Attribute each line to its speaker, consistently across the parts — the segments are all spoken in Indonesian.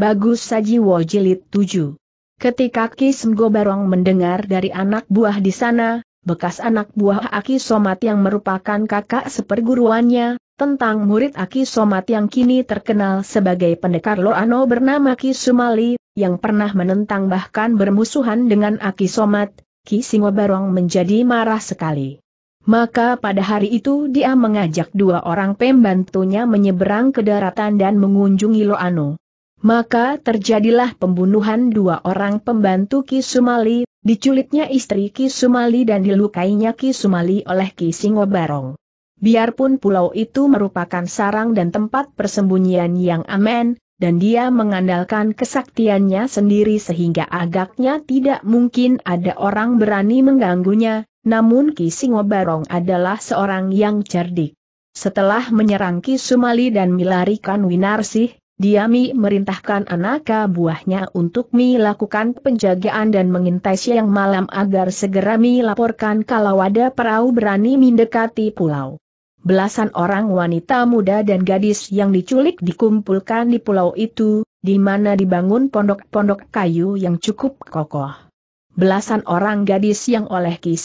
Speaker 1: Bagus saji Jilid 7 Ketika Ki Senggo Barong mendengar dari anak buah di sana, bekas anak buah Aki Somat yang merupakan kakak seperguruannya, tentang murid Aki Somat yang kini terkenal sebagai pendekar Loano bernama Ki Sumali, yang pernah menentang bahkan bermusuhan dengan Aki Somat, Ki Singo Barong menjadi marah sekali. Maka pada hari itu dia mengajak dua orang pembantunya menyeberang ke daratan dan mengunjungi Loano. Maka terjadilah pembunuhan dua orang pembantu Ki Sumali, diculiknya istri Ki Sumali dan dilukainya Ki Sumali oleh Ki Singo Barong. Biarpun pulau itu merupakan sarang dan tempat persembunyian yang aman, dan dia mengandalkan kesaktiannya sendiri sehingga agaknya tidak mungkin ada orang berani mengganggunya, namun Ki Singo Barong adalah seorang yang cerdik. Setelah menyerang Ki Sumali dan melarikan Winarsih, Diami Mi merintahkan anak buahnya untuk melakukan penjagaan dan mengintai siang malam agar segera melaporkan kalau ada perahu berani mendekati pulau. Belasan orang wanita muda dan gadis yang diculik dikumpulkan di pulau itu, di mana dibangun pondok-pondok kayu yang cukup kokoh. Belasan orang gadis yang oleh Ki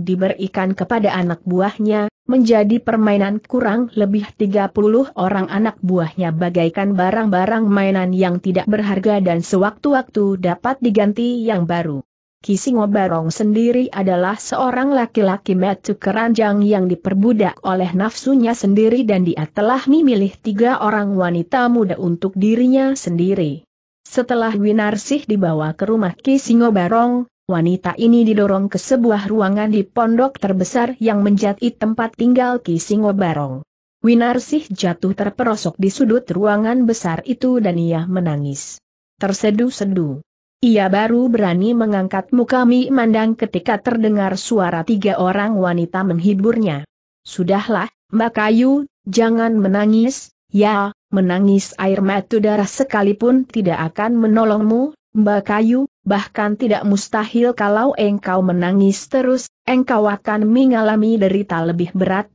Speaker 1: diberikan kepada anak buahnya, menjadi permainan kurang lebih 30 orang anak buahnya bagaikan barang-barang mainan yang tidak berharga dan sewaktu-waktu dapat diganti yang baru. Kisingo Barong sendiri adalah seorang laki-laki metu keranjang yang diperbudak oleh nafsunya sendiri dan dia telah memilih tiga orang wanita muda untuk dirinya sendiri. Setelah Winarsih dibawa ke rumah Kisingo Barong, wanita ini didorong ke sebuah ruangan di pondok terbesar yang menjadi tempat tinggal Ki Singo Barong. Winarsih jatuh terperosok di sudut ruangan besar itu dan ia menangis. Terseduh-seduh. Ia baru berani mengangkat muka Mi Mandang ketika terdengar suara tiga orang wanita menghiburnya. Sudahlah, Mbak Kayu, jangan menangis, ya, menangis air mata darah sekalipun tidak akan menolongmu, Mbak Kayu, bahkan tidak mustahil kalau engkau menangis terus, engkau akan mengalami derita lebih berat.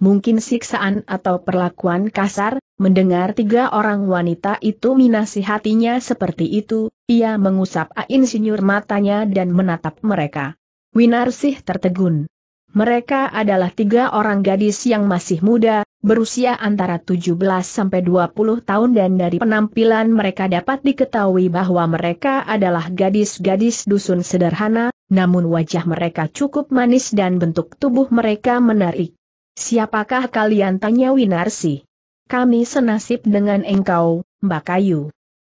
Speaker 1: Mungkin siksaan atau perlakuan kasar, mendengar tiga orang wanita itu minasi hatinya seperti itu, ia mengusap insinyur matanya dan menatap mereka. Winarsih tertegun. Mereka adalah tiga orang gadis yang masih muda, berusia antara 17 sampai 20 tahun dan dari penampilan mereka dapat diketahui bahwa mereka adalah gadis-gadis dusun sederhana, namun wajah mereka cukup manis dan bentuk tubuh mereka menarik. Siapakah kalian tanya Winarsi? Kami senasib dengan engkau, Mbak Kayu.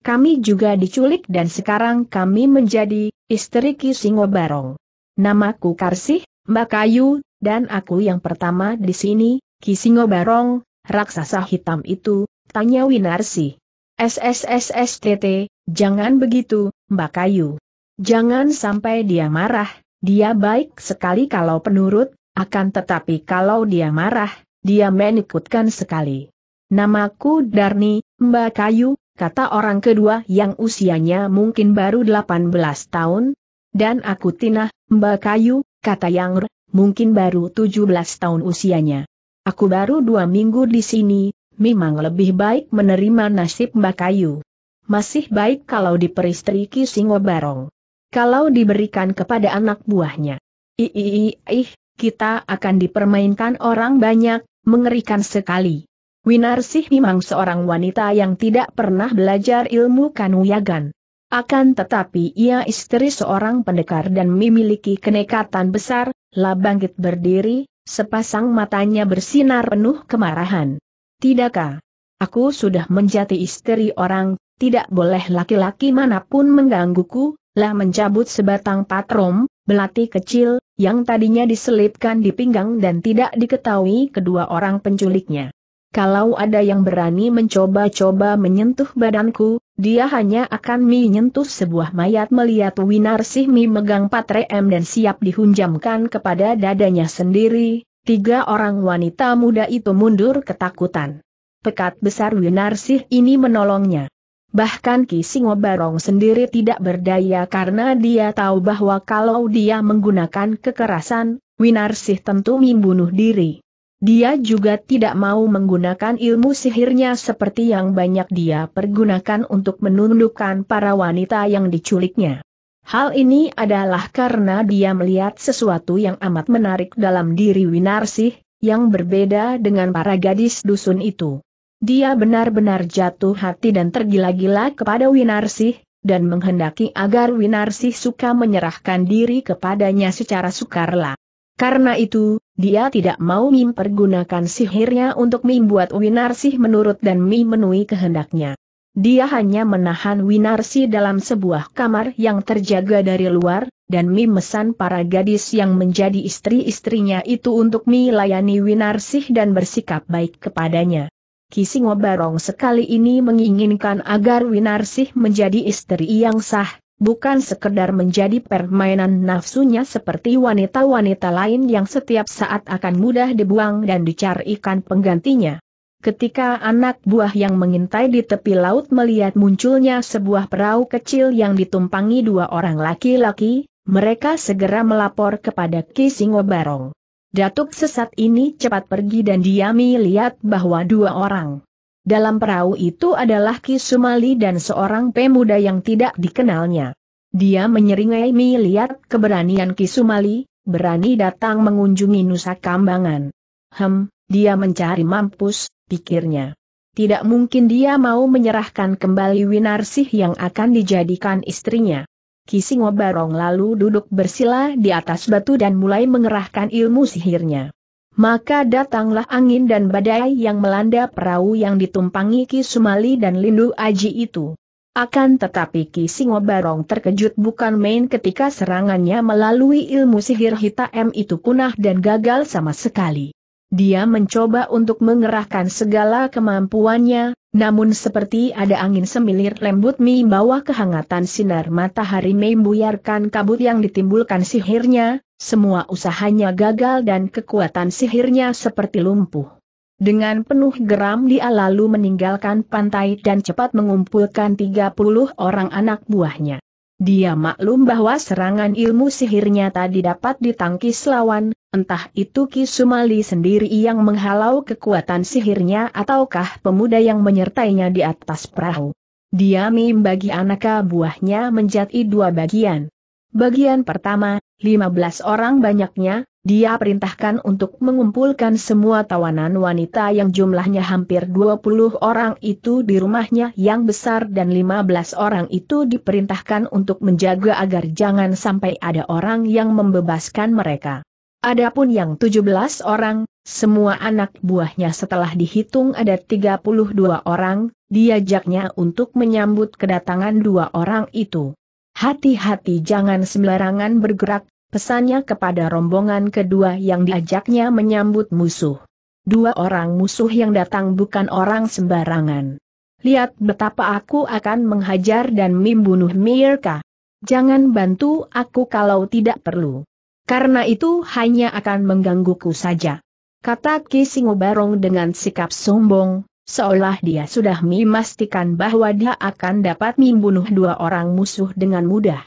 Speaker 1: Kami juga diculik dan sekarang kami menjadi istri Ki Singo Barong. Namaku Karsih, Mbak Kayu, dan aku yang pertama di sini, Kisingo Barong, raksasa hitam itu, tanya Winarsi. SSSSTT, jangan begitu, Mbak Kayu. Jangan sampai dia marah, dia baik sekali kalau penurut, akan tetapi kalau dia marah, dia menikutkan sekali. Namaku Darni, Mbak Kayu, kata orang kedua yang usianya mungkin baru 18 tahun. Dan aku Tina, Mbak Kayu, kata yang r, mungkin baru 17 tahun usianya. Aku baru dua minggu di sini, memang lebih baik menerima nasib Mbak Kayu. Masih baik kalau diperistri Ki Singo Barong. Kalau diberikan kepada anak buahnya. Ih, ih, kita akan dipermainkan orang banyak, mengerikan sekali. Winarsih memang seorang wanita yang tidak pernah belajar ilmu kanuyagan. Akan tetapi ia istri seorang pendekar dan memiliki kenekatan besar, lah bangkit berdiri, Sepasang matanya bersinar penuh kemarahan. Tidakkah? Aku sudah menjadi istri orang, tidak boleh laki-laki manapun menggangguku, lah mencabut sebatang patrom, belati kecil, yang tadinya diselipkan di pinggang dan tidak diketahui kedua orang penculiknya. Kalau ada yang berani mencoba-coba menyentuh badanku, dia hanya akan menyentuh sebuah mayat melihat Winarsih Mi megang patre M dan siap dihunjamkan kepada dadanya sendiri, tiga orang wanita muda itu mundur ketakutan. Pekat besar Winarsih ini menolongnya. Bahkan Ki Singo Barong sendiri tidak berdaya karena dia tahu bahwa kalau dia menggunakan kekerasan, Winarsih tentu membunuh diri. Dia juga tidak mau menggunakan ilmu sihirnya seperti yang banyak dia pergunakan untuk menundukkan para wanita yang diculiknya. Hal ini adalah karena dia melihat sesuatu yang amat menarik dalam diri Winarsih, yang berbeda dengan para gadis dusun itu. Dia benar-benar jatuh hati dan tergila-gila kepada Winarsih, dan menghendaki agar Winarsih suka menyerahkan diri kepadanya secara sukarela. Karena itu, dia tidak mau mempergunakan sihirnya untuk membuat Winarsih menurut dan memenuhi kehendaknya. Dia hanya menahan Winarsi dalam sebuah kamar yang terjaga dari luar, dan Mi mesan para gadis yang menjadi istri-istrinya itu untuk melayani layani Winarsih dan bersikap baik kepadanya. Kisingo Barong sekali ini menginginkan agar Winarsih menjadi istri yang sah, bukan sekedar menjadi permainan nafsunya seperti wanita-wanita lain yang setiap saat akan mudah dibuang dan dicarikan penggantinya. Ketika anak buah yang mengintai di tepi laut melihat munculnya sebuah perahu kecil yang ditumpangi dua orang laki-laki, mereka segera melapor kepada Ki Barong. Datuk sesat ini cepat pergi dan diami lihat bahwa dua orang dalam perahu itu adalah Kisumali dan seorang pemuda yang tidak dikenalnya. Dia menyeringai melihat keberanian Kisumali, berani datang mengunjungi Nusa Kambangan. Hem, dia mencari mampus, pikirnya. Tidak mungkin dia mau menyerahkan kembali Winarsih yang akan dijadikan istrinya. Kisingo Barong lalu duduk bersila di atas batu dan mulai mengerahkan ilmu sihirnya maka datanglah angin dan badai yang melanda perahu yang ditumpangi Ki Sumali dan Lindu Aji itu. Akan tetapi Ki Singo Barong terkejut bukan main ketika serangannya melalui ilmu sihir hitam itu punah dan gagal sama sekali. Dia mencoba untuk mengerahkan segala kemampuannya, namun seperti ada angin semilir lembut mi bawah kehangatan sinar matahari membuyarkan kabut yang ditimbulkan sihirnya, semua usahanya gagal dan kekuatan sihirnya seperti lumpuh. Dengan penuh geram dia lalu meninggalkan pantai dan cepat mengumpulkan 30 orang anak buahnya. Dia maklum bahwa serangan ilmu sihirnya tadi dapat ditangkis lawan, entah itu Kisumali sendiri yang menghalau kekuatan sihirnya ataukah pemuda yang menyertainya di atas perahu. Dia membagi anak buahnya menjadi dua bagian. Bagian pertama, 15 orang banyaknya, dia perintahkan untuk mengumpulkan semua tawanan wanita yang jumlahnya hampir 20 orang itu di rumahnya yang besar dan 15 orang itu diperintahkan untuk menjaga agar jangan sampai ada orang yang membebaskan mereka. Adapun yang 17 orang, semua anak buahnya setelah dihitung ada 32 orang, diajaknya untuk menyambut kedatangan dua orang itu hati-hati jangan sembarangan bergerak, pesannya kepada rombongan kedua yang diajaknya menyambut musuh. Dua orang musuh yang datang bukan orang sembarangan. Lihat betapa aku akan menghajar dan membunuh Mirka. Jangan bantu aku kalau tidak perlu. Karena itu hanya akan menggangguku saja. Kata Ki Barong dengan sikap sombong, seolah dia sudah memastikan bahwa dia akan dapat membunuh dua orang musuh dengan mudah.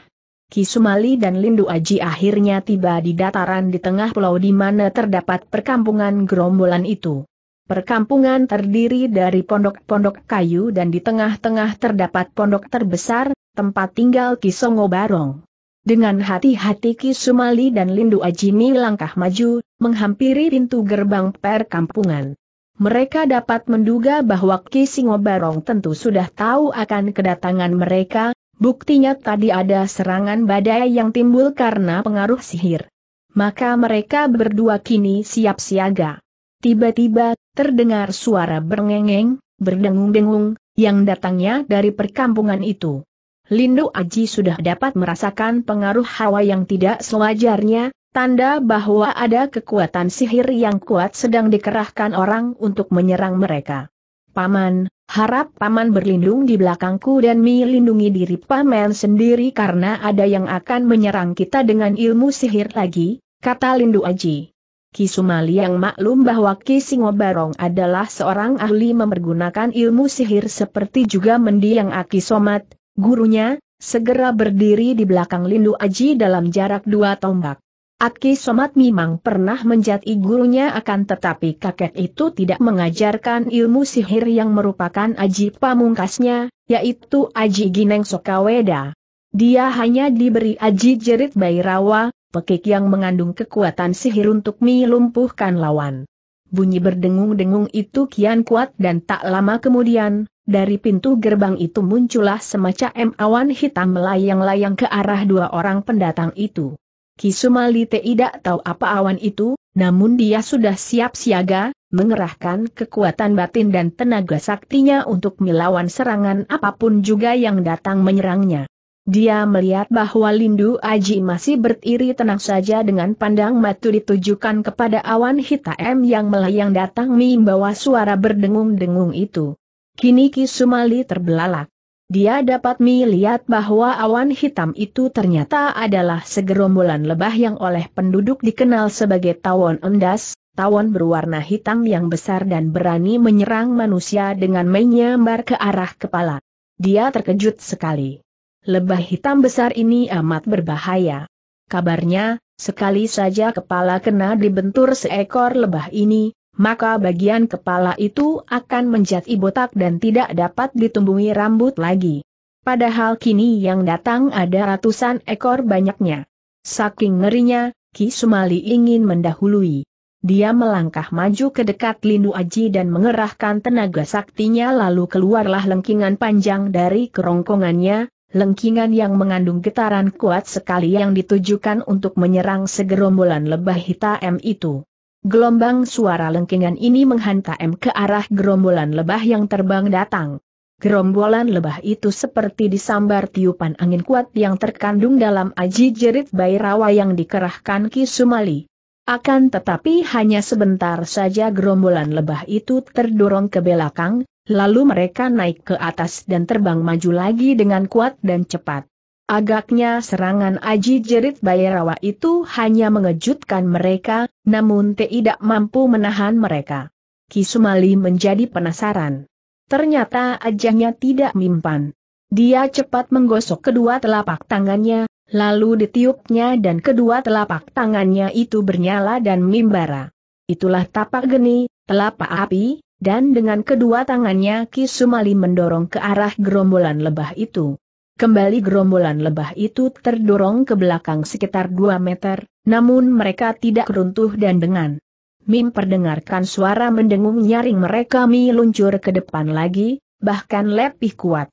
Speaker 1: Kisumali dan Lindu Aji akhirnya tiba di dataran di tengah pulau di mana terdapat perkampungan gerombolan itu. Perkampungan terdiri dari pondok-pondok kayu dan di tengah-tengah terdapat pondok terbesar, tempat tinggal Kisongo Barong. Dengan hati-hati Kisumali dan Lindu Aji langkah maju, menghampiri pintu gerbang perkampungan mereka dapat menduga bahwa Ki Singobarong tentu sudah tahu akan kedatangan mereka, buktinya tadi ada serangan badai yang timbul karena pengaruh sihir. Maka mereka berdua kini siap siaga. Tiba-tiba, terdengar suara berngengeng, berdengung-dengung, yang datangnya dari perkampungan itu. Lindu Aji sudah dapat merasakan pengaruh hawa yang tidak sewajarnya, Tanda bahwa ada kekuatan sihir yang kuat sedang dikerahkan orang untuk menyerang mereka. Paman, harap Paman berlindung di belakangku dan melindungi diri Paman sendiri karena ada yang akan menyerang kita dengan ilmu sihir lagi, kata Lindu Aji. Kisumali yang maklum bahwa Kisingo Barong adalah seorang ahli mempergunakan ilmu sihir seperti juga mendiang Aki Somat, gurunya, segera berdiri di belakang Lindu Aji dalam jarak dua tombak. Aki Somat memang pernah menjadi gurunya akan tetapi kakek itu tidak mengajarkan ilmu sihir yang merupakan aji pamungkasnya, yaitu aji Gineng Sokaweda. Dia hanya diberi aji jerit rawa, pekik yang mengandung kekuatan sihir untuk melumpuhkan lawan. Bunyi berdengung-dengung itu kian kuat dan tak lama kemudian, dari pintu gerbang itu muncullah semacam awan hitam melayang-layang ke arah dua orang pendatang itu. Kisumali tidak tahu apa awan itu, namun dia sudah siap siaga, mengerahkan kekuatan batin dan tenaga saktinya untuk melawan serangan apapun juga yang datang menyerangnya. Dia melihat bahwa Lindu Aji masih berdiri tenang saja dengan pandang mata ditujukan kepada awan hitam yang melayang datang membawa suara berdengung-dengung itu. Kini Kisumali terbelalak. Dia dapat melihat bahwa awan hitam itu ternyata adalah segerombolan lebah yang oleh penduduk dikenal sebagai tawon endas, tawon berwarna hitam yang besar dan berani menyerang manusia dengan menyambar ke arah kepala. Dia terkejut sekali. Lebah hitam besar ini amat berbahaya. Kabarnya, sekali saja kepala kena dibentur seekor lebah ini, maka bagian kepala itu akan menjadi botak dan tidak dapat ditumbuhi rambut lagi. Padahal kini yang datang ada ratusan ekor banyaknya. Saking ngerinya, Ki Sumali ingin mendahului. Dia melangkah maju ke dekat Lindu Aji dan mengerahkan tenaga saktinya lalu keluarlah lengkingan panjang dari kerongkongannya, lengkingan yang mengandung getaran kuat sekali yang ditujukan untuk menyerang segerombolan lebah hitam itu. Gelombang suara lengkingan ini menghantam ke arah gerombolan lebah yang terbang datang. Gerombolan lebah itu seperti disambar tiupan angin kuat yang terkandung dalam aji jerit rawa yang dikerahkan Ki Sumali. Akan tetapi hanya sebentar saja gerombolan lebah itu terdorong ke belakang, lalu mereka naik ke atas dan terbang maju lagi dengan kuat dan cepat. Agaknya serangan Aji Jerit bayarawa itu hanya mengejutkan mereka, namun tidak mampu menahan mereka. Kisumali menjadi penasaran. Ternyata ajahnya tidak mimpan. Dia cepat menggosok kedua telapak tangannya, lalu ditiupnya dan kedua telapak tangannya itu bernyala dan mimbara. Itulah tapak geni, telapak api, dan dengan kedua tangannya Kisumali mendorong ke arah gerombolan lebah itu. Kembali gerombolan lebah itu terdorong ke belakang sekitar 2 meter, namun mereka tidak runtuh dan dengan Mim perdengarkan suara mendengung nyaring mereka Mi luncur ke depan lagi, bahkan lebih kuat.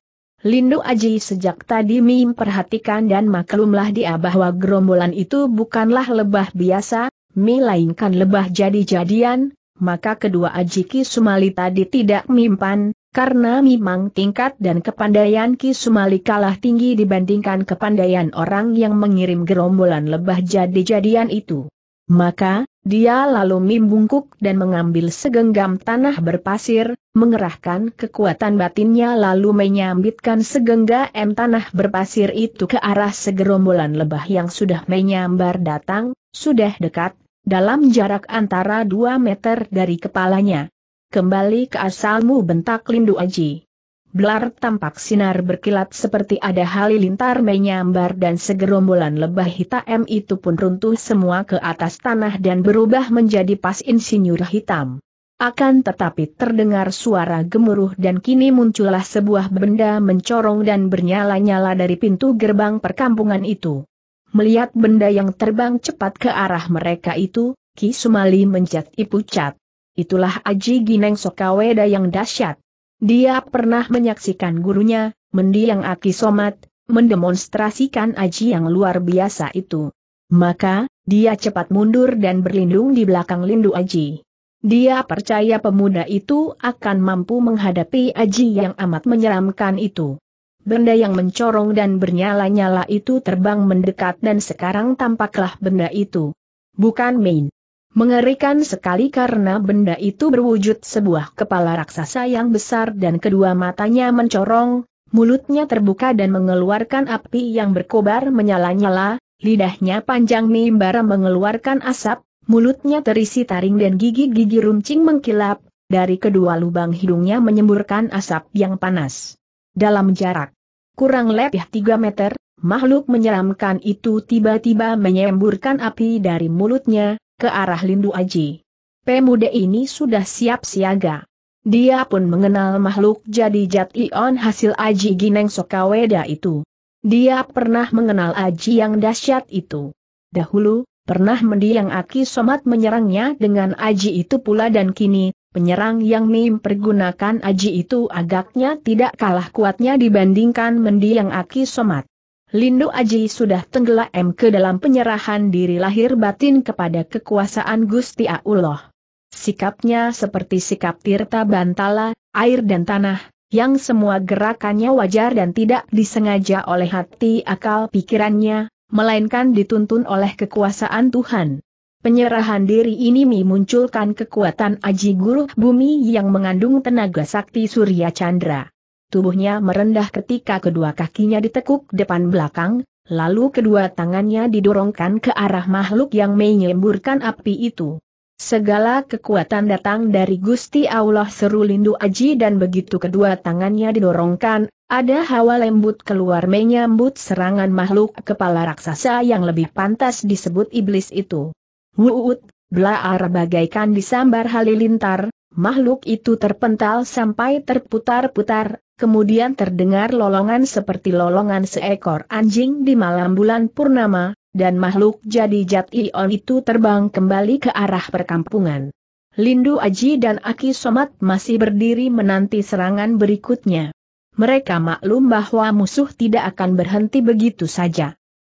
Speaker 1: Lindu Aji sejak tadi Mim perhatikan dan maklumlah dia bahwa gerombolan itu bukanlah lebah biasa, Mi lainkan lebah jadi-jadian, maka kedua Aji Ki Sumali tadi tidak mimpan, karena memang tingkat dan kepandaian Ki Sumali kalah tinggi dibandingkan kepandaian orang yang mengirim gerombolan lebah jadi-jadian itu. Maka, dia lalu membungkuk dan mengambil segenggam tanah berpasir, mengerahkan kekuatan batinnya lalu menyambitkan segenggam tanah berpasir itu ke arah segerombolan lebah yang sudah menyambar datang, sudah dekat, dalam jarak antara 2 meter dari kepalanya. Kembali ke asalmu bentak Lindu Aji. Blar tampak sinar berkilat seperti ada halilintar menyambar dan segerombolan lebah hitam itu pun runtuh semua ke atas tanah dan berubah menjadi pas insinyur hitam. Akan tetapi terdengar suara gemuruh dan kini muncullah sebuah benda mencorong dan bernyala-nyala dari pintu gerbang perkampungan itu. Melihat benda yang terbang cepat ke arah mereka itu, Ki Sumali menjat pucat itulah Aji Gineng Sokaweda yang dahsyat. Dia pernah menyaksikan gurunya, mendiang Aki Somat, mendemonstrasikan Aji yang luar biasa itu. Maka, dia cepat mundur dan berlindung di belakang lindu Aji. Dia percaya pemuda itu akan mampu menghadapi Aji yang amat menyeramkan itu. Benda yang mencorong dan bernyala-nyala itu terbang mendekat dan sekarang tampaklah benda itu. Bukan main. Mengerikan sekali karena benda itu berwujud sebuah kepala raksasa yang besar dan kedua matanya mencorong, mulutnya terbuka dan mengeluarkan api yang berkobar menyala-nyala, lidahnya panjang mimbar mengeluarkan asap, mulutnya terisi taring dan gigi-gigi runcing mengkilap, dari kedua lubang hidungnya menyemburkan asap yang panas. Dalam jarak kurang lebih 3 meter, makhluk menyeramkan itu tiba-tiba menyemburkan api dari mulutnya, ke arah Lindu Aji. Pemuda ini sudah siap siaga. Dia pun mengenal makhluk jadi jat ion hasil Aji Gineng Sokaweda itu. Dia pernah mengenal Aji yang dahsyat itu. Dahulu, pernah mendiang Aki Somat menyerangnya dengan Aji itu pula dan kini, penyerang yang mempergunakan Aji itu agaknya tidak kalah kuatnya dibandingkan mendiang Aki Somat. Lindu Aji sudah tenggelam ke dalam penyerahan diri lahir batin kepada kekuasaan Gusti Allah. Sikapnya seperti sikap Tirta Bantala, air dan tanah, yang semua gerakannya wajar dan tidak disengaja oleh hati akal pikirannya, melainkan dituntun oleh kekuasaan Tuhan. Penyerahan diri ini memunculkan kekuatan aji guru bumi yang mengandung tenaga sakti Surya Chandra tubuhnya merendah ketika kedua kakinya ditekuk depan belakang, lalu kedua tangannya didorongkan ke arah makhluk yang menyemburkan api itu. Segala kekuatan datang dari Gusti Allah seru lindu aji dan begitu kedua tangannya didorongkan, ada hawa lembut keluar menyambut serangan makhluk kepala raksasa yang lebih pantas disebut iblis itu. Wuut, belaar bagaikan disambar halilintar, makhluk itu terpental sampai terputar-putar, kemudian terdengar lolongan seperti lolongan seekor anjing di malam bulan purnama, dan makhluk jadi jat ion itu terbang kembali ke arah perkampungan. Lindu Aji dan Aki Somat masih berdiri menanti serangan berikutnya. Mereka maklum bahwa musuh tidak akan berhenti begitu saja.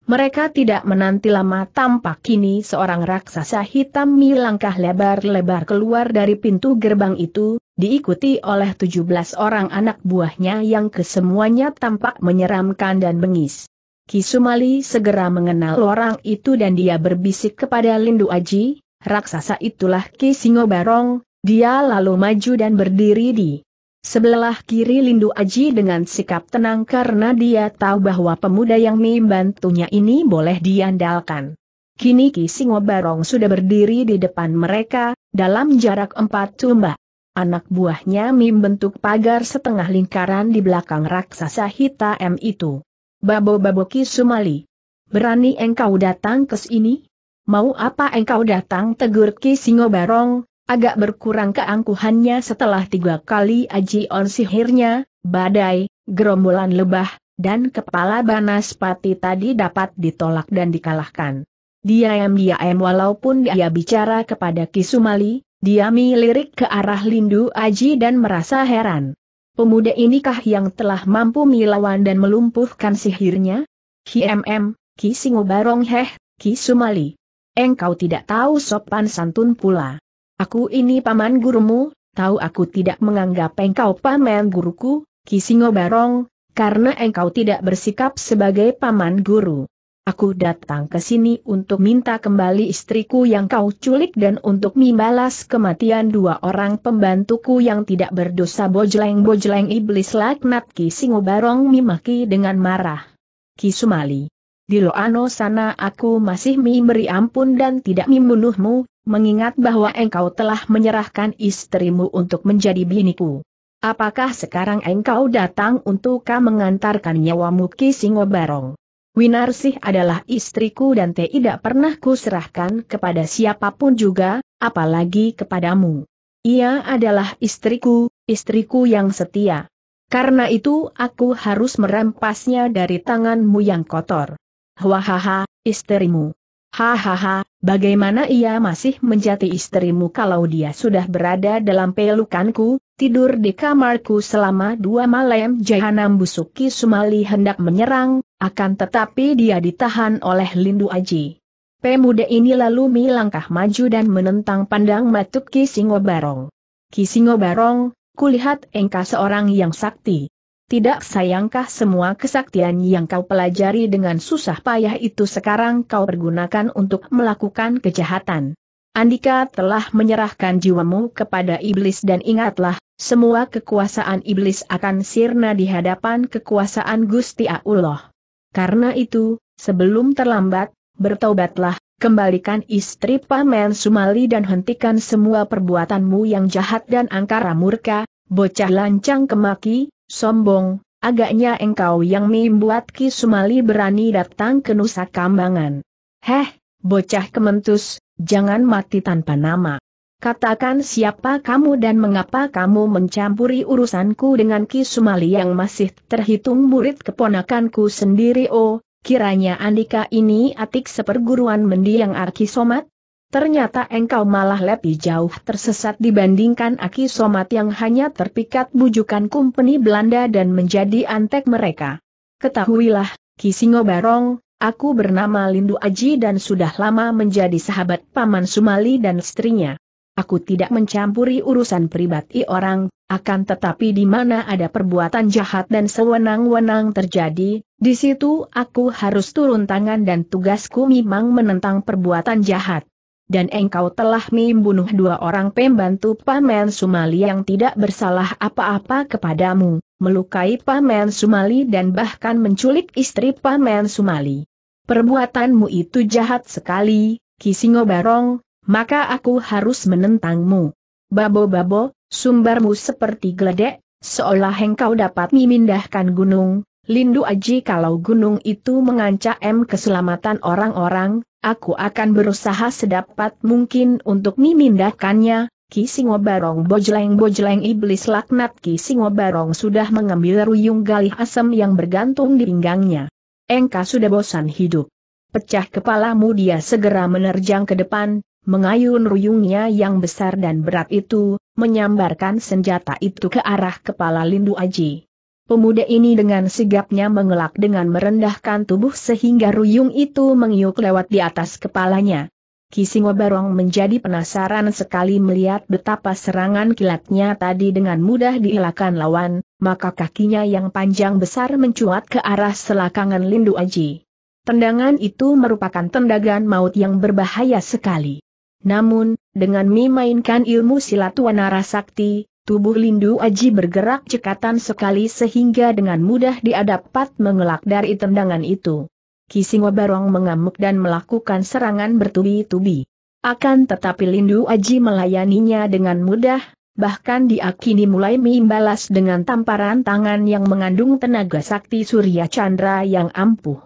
Speaker 1: Mereka tidak menanti lama tampak kini seorang raksasa hitam milangkah lebar-lebar keluar dari pintu gerbang itu, diikuti oleh 17 orang anak buahnya yang kesemuanya tampak menyeramkan dan bengis. Kisumali segera mengenal orang itu dan dia berbisik kepada Lindu Aji, raksasa itulah Kisingo Barong, dia lalu maju dan berdiri di Sebelah kiri Lindu Aji dengan sikap tenang karena dia tahu bahwa pemuda yang membantunya ini boleh diandalkan. Kini Ki Singo Barong sudah berdiri di depan mereka, dalam jarak empat tumbak. Anak buahnya Mim bentuk pagar setengah lingkaran di belakang raksasa hitam itu. Babo-babo Ki Sumali. Berani engkau datang ke sini? Mau apa engkau datang tegur Ki Singo Barong, Agak berkurang keangkuhannya setelah tiga kali aji on sihirnya, badai, gerombolan lebah, dan kepala Banaspati tadi dapat ditolak dan dikalahkan. Diam-diam walaupun dia bicara kepada Kisumali, dia melirik ke arah Lindu Aji dan merasa heran. Pemuda inikah yang telah mampu melawan dan melumpuhkan sihirnya? HMM, Kisingo Barong Heh, Kisumali. Engkau tidak tahu sopan santun pula. Aku ini paman gurumu, tahu aku tidak menganggap engkau paman guruku, Kisingo Barong, karena engkau tidak bersikap sebagai paman guru. Aku datang ke sini untuk minta kembali istriku yang kau culik dan untuk membalas kematian dua orang pembantuku yang tidak berdosa bojleng-bojleng iblis laknat Kisingo Barong mimaki dengan marah. Kisumali di Loano sana aku masih memberi ampun dan tidak membunuhmu, mengingat bahwa engkau telah menyerahkan istrimu untuk menjadi biniku. Apakah sekarang engkau datang untuk mengantarkan nyawamu Ki barong? Winarsih adalah istriku dan tidak pernah kuserahkan kepada siapapun juga, apalagi kepadamu. Ia adalah istriku, istriku yang setia. Karena itu aku harus merampasnya dari tanganmu yang kotor. Wahaha, istrimu. Hahaha, bagaimana ia masih menjadi istrimu kalau dia sudah berada dalam pelukanku, tidur di kamarku selama dua malam jahanam busuki Sumali hendak menyerang, akan tetapi dia ditahan oleh Lindu Aji. Pemuda ini lalu melangkah maju dan menentang pandang matuk Kisingo Barong. Kisingo Barong, kulihat engkau seorang yang sakti. Tidak sayangkah semua kesaktian yang kau pelajari dengan susah payah itu sekarang kau pergunakan untuk melakukan kejahatan? Andika telah menyerahkan jiwamu kepada iblis dan ingatlah, semua kekuasaan iblis akan sirna di hadapan kekuasaan Gusti Allah. Karena itu, sebelum terlambat, bertaubatlah, kembalikan istri Paman Sumali dan hentikan semua perbuatanmu yang jahat dan angkara murka, bocah lancang kemaki, sombong, agaknya engkau yang membuat Ki Sumali berani datang ke Nusa Kambangan. Heh, bocah kementus, jangan mati tanpa nama. Katakan siapa kamu dan mengapa kamu mencampuri urusanku dengan Ki Sumali yang masih terhitung murid keponakanku sendiri oh, kiranya Andika ini atik seperguruan mendiang Arki Somat, Ternyata engkau malah lebih jauh tersesat dibandingkan Aki Somat yang hanya terpikat bujukan kumpeni Belanda dan menjadi antek mereka. Ketahuilah, Kisingo Barong, aku bernama Lindu Aji dan sudah lama menjadi sahabat Paman Sumali dan istrinya. Aku tidak mencampuri urusan pribadi orang, akan tetapi di mana ada perbuatan jahat dan sewenang-wenang terjadi, di situ aku harus turun tangan dan tugasku memang menentang perbuatan jahat dan engkau telah membunuh dua orang pembantu Paman Sumali yang tidak bersalah apa-apa kepadamu, melukai Paman Sumali dan bahkan menculik istri Paman Sumali. Perbuatanmu itu jahat sekali, Kisingo Barong, maka aku harus menentangmu. Babo-babo, sumbarmu seperti geledek, seolah engkau dapat memindahkan gunung, Lindu Aji kalau gunung itu mengancam keselamatan orang-orang, aku akan berusaha sedapat mungkin untuk memindahkannya, Kisingo Barong bojleng-bojleng iblis laknat Kisingo Barong sudah mengambil ruyung galih asem yang bergantung di pinggangnya. Engka sudah bosan hidup. Pecah kepalamu dia segera menerjang ke depan, mengayun ruyungnya yang besar dan berat itu, menyambarkan senjata itu ke arah kepala Lindu Aji. Pemuda ini dengan sigapnya mengelak dengan merendahkan tubuh sehingga ruyung itu mengiuk lewat di atas kepalanya. Kisingo Barong menjadi penasaran sekali melihat betapa serangan kilatnya tadi dengan mudah dielakkan lawan, maka kakinya yang panjang besar mencuat ke arah selakangan Lindu Aji. Tendangan itu merupakan tendangan maut yang berbahaya sekali. Namun, dengan memainkan ilmu silat wanara sakti, tubuh Lindu Aji bergerak cekatan sekali sehingga dengan mudah dia dapat mengelak dari tendangan itu. Kisingo Barong mengamuk dan melakukan serangan bertubi-tubi. Akan tetapi Lindu Aji melayaninya dengan mudah, bahkan dia kini mulai membalas dengan tamparan tangan yang mengandung tenaga sakti Surya Chandra yang ampuh.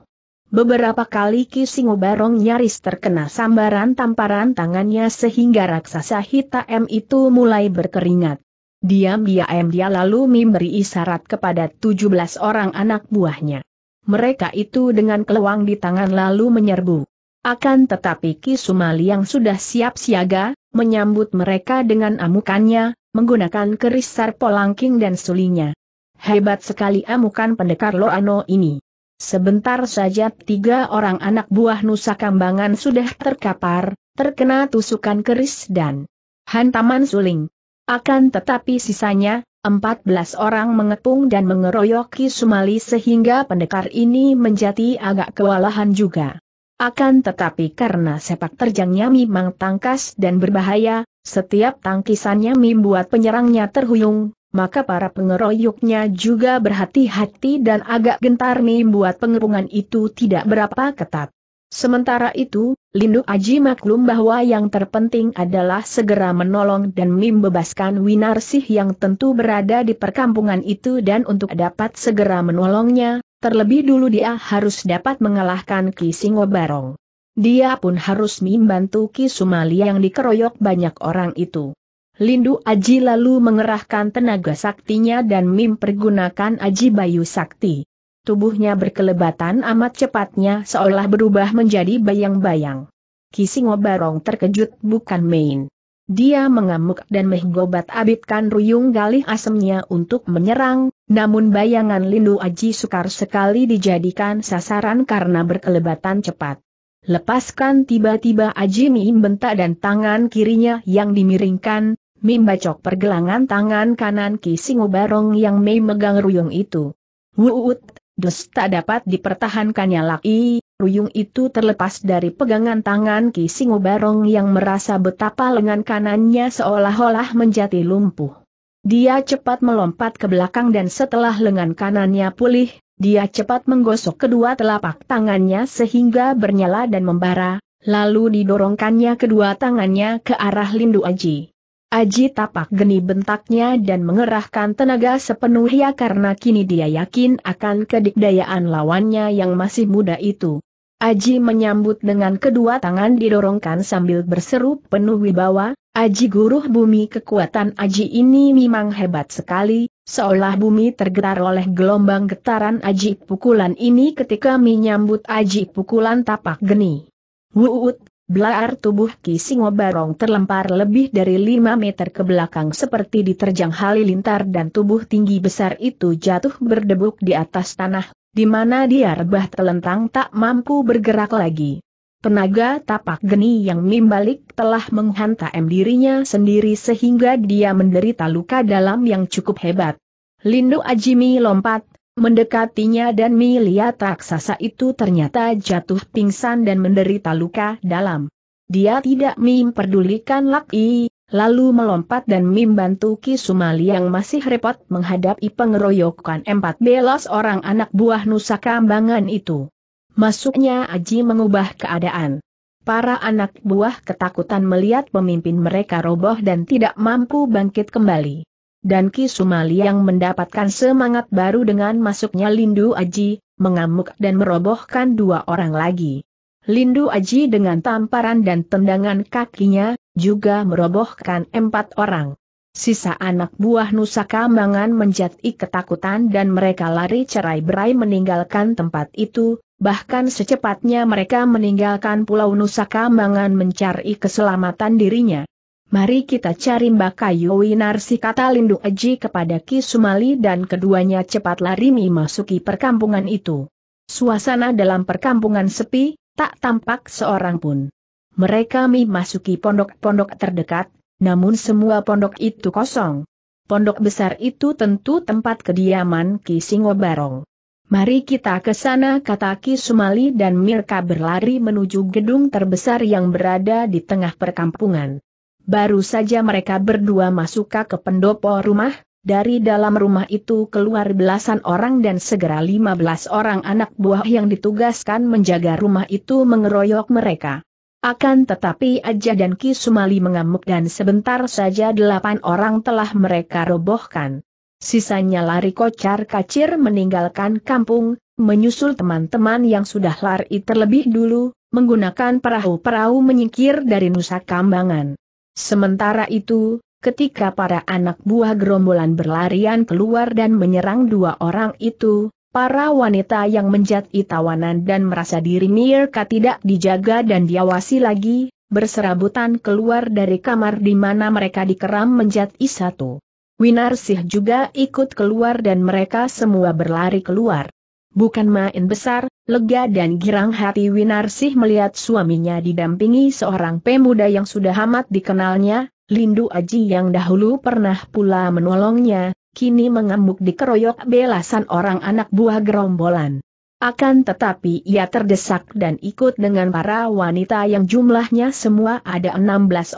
Speaker 1: Beberapa kali Ki Barong nyaris terkena sambaran tamparan tangannya sehingga raksasa hitam itu mulai berkeringat. Diam-diam dia lalu memberi isyarat kepada 17 orang anak buahnya. Mereka itu dengan keluang di tangan lalu menyerbu. Akan tetapi Ki Sumali yang sudah siap siaga, menyambut mereka dengan amukannya, menggunakan keris sarpolangking dan sulinya. Hebat sekali amukan pendekar Loano ini. Sebentar saja tiga orang anak buah Nusa Kambangan sudah terkapar, terkena tusukan keris dan hantaman suling. Akan tetapi sisanya, 14 orang mengepung dan mengeroyoki Sumali sehingga pendekar ini menjadi agak kewalahan juga. Akan tetapi karena sepak terjangnya memang tangkas dan berbahaya, setiap tangkisannya membuat penyerangnya terhuyung, maka para pengeroyoknya juga berhati-hati dan agak gentar membuat pengepungan itu tidak berapa ketat. Sementara itu, Lindu Aji maklum bahwa yang terpenting adalah segera menolong dan membebaskan Winarsih yang tentu berada di perkampungan itu dan untuk dapat segera menolongnya, terlebih dulu dia harus dapat mengalahkan Ki barong. Dia pun harus membantu Ki Sumali yang dikeroyok banyak orang itu. Lindu Aji lalu mengerahkan tenaga saktinya dan mempergunakan Aji Bayu Sakti tubuhnya berkelebatan amat cepatnya seolah berubah menjadi bayang-bayang. Kisingo Barong terkejut bukan main. Dia mengamuk dan menggobat abitkan ruyung galih asemnya untuk menyerang, namun bayangan Lindu Aji sukar sekali dijadikan sasaran karena berkelebatan cepat. Lepaskan tiba-tiba Aji Mim bentak dan tangan kirinya yang dimiringkan, Mim bacok pergelangan tangan kanan Kisingo Barong yang Mei megang ruyung itu. Wuut, Des tak dapat dipertahankannya lagi, Ruyung itu terlepas dari pegangan tangan Ki Singo Barong yang merasa betapa lengan kanannya seolah-olah menjadi lumpuh. Dia cepat melompat ke belakang dan setelah lengan kanannya pulih, dia cepat menggosok kedua telapak tangannya sehingga bernyala dan membara, lalu didorongkannya kedua tangannya ke arah Lindu Aji. Aji tapak geni bentaknya dan mengerahkan tenaga sepenuhnya karena kini dia yakin akan kedikdayaan lawannya yang masih muda itu. Aji menyambut dengan kedua tangan didorongkan sambil berseru penuh wibawa, Aji guruh bumi kekuatan Aji ini memang hebat sekali, seolah bumi tergetar oleh gelombang getaran Aji pukulan ini ketika menyambut Aji pukulan tapak geni. Wuut, Belar tubuh Ki barong terlempar lebih dari 5 meter ke belakang seperti diterjang halilintar dan tubuh tinggi besar itu jatuh berdebuk di atas tanah, di mana dia rebah telentang tak mampu bergerak lagi. Tenaga tapak geni yang mimbalik telah menghantam dirinya sendiri sehingga dia menderita luka dalam yang cukup hebat. Lindu Ajimi lompat, Mendekatinya dan melihat raksasa itu ternyata jatuh pingsan dan menderita luka dalam. Dia tidak memperdulikan Laki, lalu melompat dan membantu Ki Sumali yang masih repot menghadapi pengeroyokan empat belas orang anak buah Nusa Kambangan itu. Masuknya Aji mengubah keadaan. Para anak buah ketakutan melihat pemimpin mereka roboh dan tidak mampu bangkit kembali dan Ki Sumali yang mendapatkan semangat baru dengan masuknya Lindu Aji, mengamuk dan merobohkan dua orang lagi. Lindu Aji dengan tamparan dan tendangan kakinya, juga merobohkan empat orang. Sisa anak buah Nusa Kambangan menjadi ketakutan dan mereka lari cerai berai meninggalkan tempat itu, bahkan secepatnya mereka meninggalkan pulau Nusa Kambangan mencari keselamatan dirinya. Mari kita cari Mbak Kayu Winarsi kata Lindu Eji kepada Ki Sumali dan keduanya cepat lari memasuki perkampungan itu. Suasana dalam perkampungan sepi, tak tampak seorang pun. Mereka memasuki pondok-pondok terdekat, namun semua pondok itu kosong. Pondok besar itu tentu tempat kediaman Ki Singo Barong. Mari kita ke sana kata Ki Sumali dan Mirka berlari menuju gedung terbesar yang berada di tengah perkampungan. Baru saja mereka berdua masuk ke pendopo rumah, dari dalam rumah itu keluar belasan orang dan segera lima belas orang anak buah yang ditugaskan menjaga rumah itu mengeroyok mereka. Akan tetapi Aja dan Ki Sumali mengamuk dan sebentar saja delapan orang telah mereka robohkan. Sisanya lari kocar kacir meninggalkan kampung, menyusul teman-teman yang sudah lari terlebih dulu, menggunakan perahu-perahu menyingkir dari Nusa Kambangan. Sementara itu, ketika para anak buah gerombolan berlarian keluar dan menyerang dua orang itu, para wanita yang menjadi tawanan dan merasa diri mereka tidak dijaga dan diawasi lagi, berserabutan keluar dari kamar di mana mereka dikeram menjadi satu. Winarsih juga ikut keluar dan mereka semua berlari keluar. Bukan main besar, Lega dan girang hati Winarsih melihat suaminya didampingi seorang pemuda yang sudah amat dikenalnya, Lindu Aji yang dahulu pernah pula menolongnya, kini mengamuk dikeroyok belasan orang anak buah gerombolan. Akan tetapi ia terdesak dan ikut dengan para wanita yang jumlahnya semua ada 16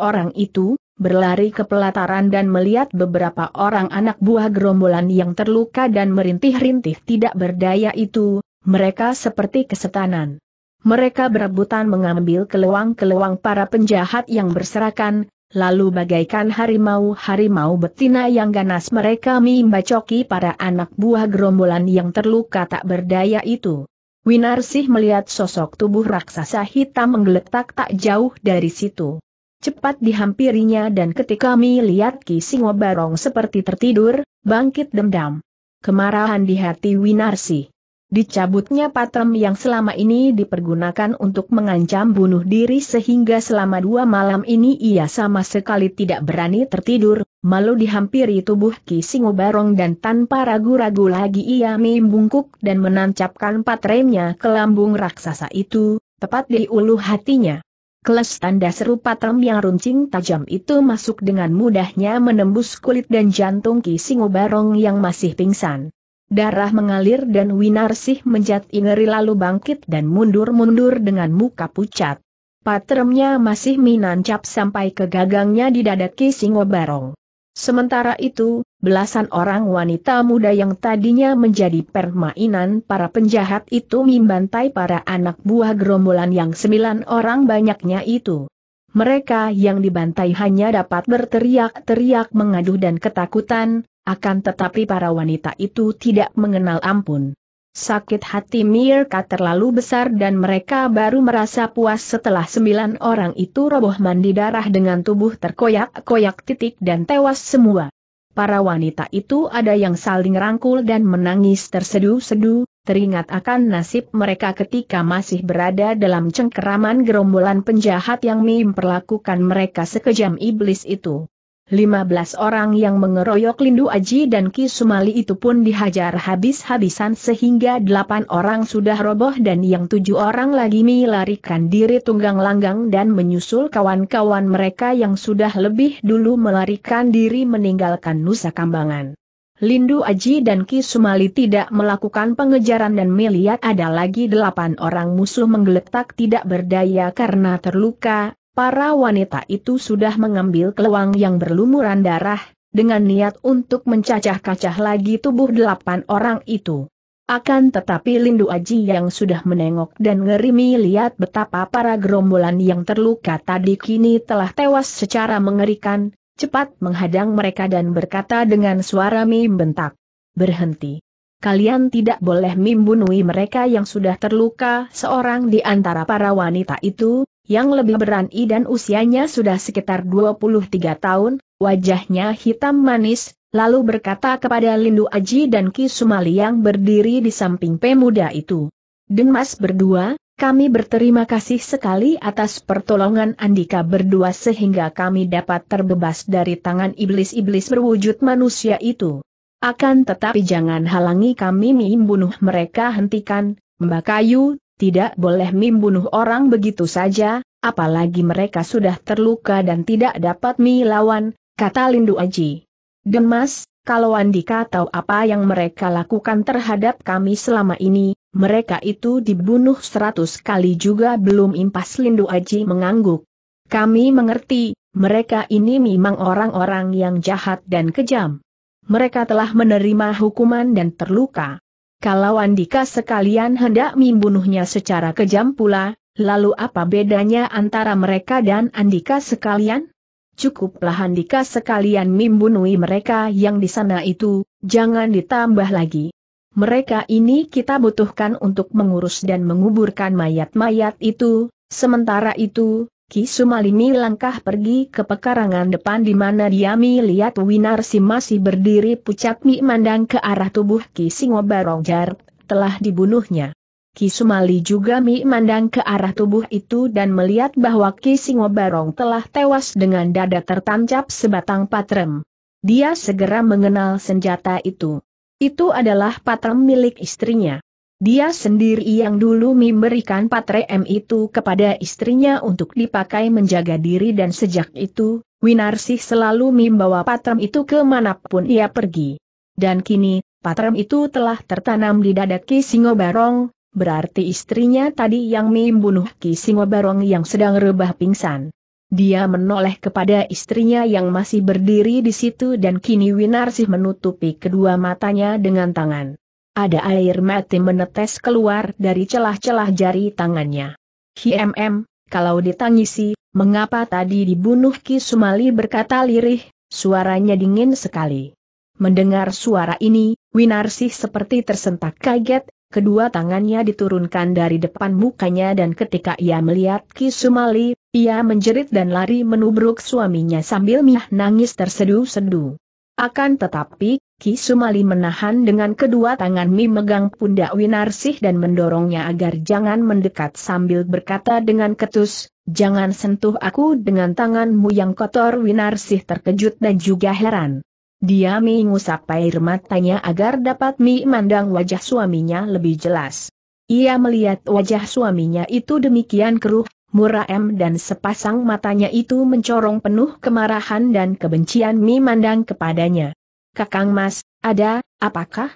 Speaker 1: orang itu, berlari ke pelataran dan melihat beberapa orang anak buah gerombolan yang terluka dan merintih-rintih tidak berdaya itu, mereka seperti kesetanan. Mereka berebutan mengambil keluang-keluang para penjahat yang berserakan, lalu bagaikan harimau-harimau betina yang ganas mereka membacoki para anak buah gerombolan yang terluka tak berdaya itu. Winarsih melihat sosok tubuh raksasa hitam menggeletak tak jauh dari situ. Cepat dihampirinya dan ketika melihat Ki Singo Barong seperti tertidur, bangkit dendam. Kemarahan di hati Winarsih. Dicabutnya patrem yang selama ini dipergunakan untuk mengancam bunuh diri sehingga selama dua malam ini ia sama sekali tidak berani tertidur, malu dihampiri tubuh Ki Singo Barong dan tanpa ragu-ragu lagi ia membungkuk dan menancapkan patremnya ke lambung raksasa itu, tepat di ulu hatinya. Kelas tanda seru patrem yang runcing tajam itu masuk dengan mudahnya menembus kulit dan jantung Ki Singo Barong yang masih pingsan darah mengalir dan Winarsih menjat ingeri lalu bangkit dan mundur-mundur dengan muka pucat. Patremnya masih minancap sampai ke gagangnya di dada Ki barong. Sementara itu, belasan orang wanita muda yang tadinya menjadi permainan para penjahat itu membantai para anak buah gerombolan yang sembilan orang banyaknya itu. Mereka yang dibantai hanya dapat berteriak-teriak mengaduh dan ketakutan, akan tetapi para wanita itu tidak mengenal ampun. Sakit hati Mirka terlalu besar dan mereka baru merasa puas setelah sembilan orang itu roboh mandi darah dengan tubuh terkoyak-koyak titik dan tewas semua. Para wanita itu ada yang saling rangkul dan menangis tersedu-sedu, teringat akan nasib mereka ketika masih berada dalam cengkeraman gerombolan penjahat yang memperlakukan mereka sekejam iblis itu. 15 orang yang mengeroyok Lindu Aji dan Ki Sumali itu pun dihajar habis-habisan sehingga 8 orang sudah roboh dan yang 7 orang lagi melarikan diri tunggang langgang dan menyusul kawan-kawan mereka yang sudah lebih dulu melarikan diri meninggalkan Nusa Kambangan. Lindu Aji dan Ki Sumali tidak melakukan pengejaran dan melihat ada lagi delapan orang musuh menggeletak tidak berdaya karena terluka, para wanita itu sudah mengambil keluang yang berlumuran darah, dengan niat untuk mencacah kacah lagi tubuh delapan orang itu. Akan tetapi Lindu Aji yang sudah menengok dan ngerimi lihat betapa para gerombolan yang terluka tadi kini telah tewas secara mengerikan, cepat menghadang mereka dan berkata dengan suara membentak. Berhenti. Kalian tidak boleh membunuhi mereka yang sudah terluka. Seorang di antara para wanita itu, yang lebih berani dan usianya sudah sekitar 23 tahun, wajahnya hitam manis, lalu berkata kepada Lindu Aji dan Ki Sumali yang berdiri di samping pemuda itu. "Deng Mas berdua, kami berterima kasih sekali atas pertolongan Andika berdua sehingga kami dapat terbebas dari tangan iblis-iblis berwujud manusia itu. Akan tetapi jangan halangi kami membunuh mereka hentikan, Mbak Kayu, tidak boleh membunuh orang begitu saja, apalagi mereka sudah terluka dan tidak dapat melawan," kata Lindu Aji. Demas, kalau Andika tahu apa yang mereka lakukan terhadap kami selama ini, mereka itu dibunuh seratus kali juga belum impas Lindu Aji mengangguk. Kami mengerti, mereka ini memang orang-orang yang jahat dan kejam. Mereka telah menerima hukuman dan terluka. Kalau Andika sekalian hendak membunuhnya secara kejam pula, lalu apa bedanya antara mereka dan Andika sekalian? Cukuplah Andika sekalian membunuhi mereka yang di sana itu, jangan ditambah lagi. Mereka ini kita butuhkan untuk mengurus dan menguburkan mayat-mayat itu, sementara itu, Ki Sumalimi langkah pergi ke pekarangan depan di mana dia melihat Winarsi masih berdiri pucat mi mandang ke arah tubuh Ki Singo Barongjar, telah dibunuhnya. Ki Sumali juga mi mandang ke arah tubuh itu dan melihat bahwa Ki Singo Barong telah tewas dengan dada tertancap sebatang patrem. Dia segera mengenal senjata itu. Itu adalah patrem milik istrinya. Dia sendiri yang dulu memberikan patre M itu kepada istrinya untuk dipakai menjaga diri dan sejak itu, Winarsih selalu membawa patrem itu kemanapun ia pergi. Dan kini, patrem itu telah tertanam di dada Ki Singo Barong, berarti istrinya tadi yang membunuh Ki Singo Barong yang sedang rebah pingsan. Dia menoleh kepada istrinya yang masih berdiri di situ dan kini Winarsih menutupi kedua matanya dengan tangan. Ada air mati menetes keluar dari celah-celah jari tangannya. Hmm, kalau ditangisi, mengapa tadi dibunuh Ki Sumali berkata lirih, suaranya dingin sekali. Mendengar suara ini, Winarsih seperti tersentak kaget, kedua tangannya diturunkan dari depan mukanya dan ketika ia melihat Ki Sumali, ia menjerit dan lari menubruk suaminya sambil Miah nangis terseduh-seduh. Akan tetapi, Ki Sumali menahan dengan kedua tangan Mi megang pundak Winarsih dan mendorongnya agar jangan mendekat sambil berkata dengan ketus, jangan sentuh aku dengan tanganmu yang kotor Winarsih terkejut dan juga heran. Dia mengusap air matanya agar dapat Mi mandang wajah suaminya lebih jelas. Ia melihat wajah suaminya itu demikian keruh, Mura M dan sepasang matanya itu mencorong penuh kemarahan dan kebencian memandang kepadanya. Kakang Mas, ada, apakah?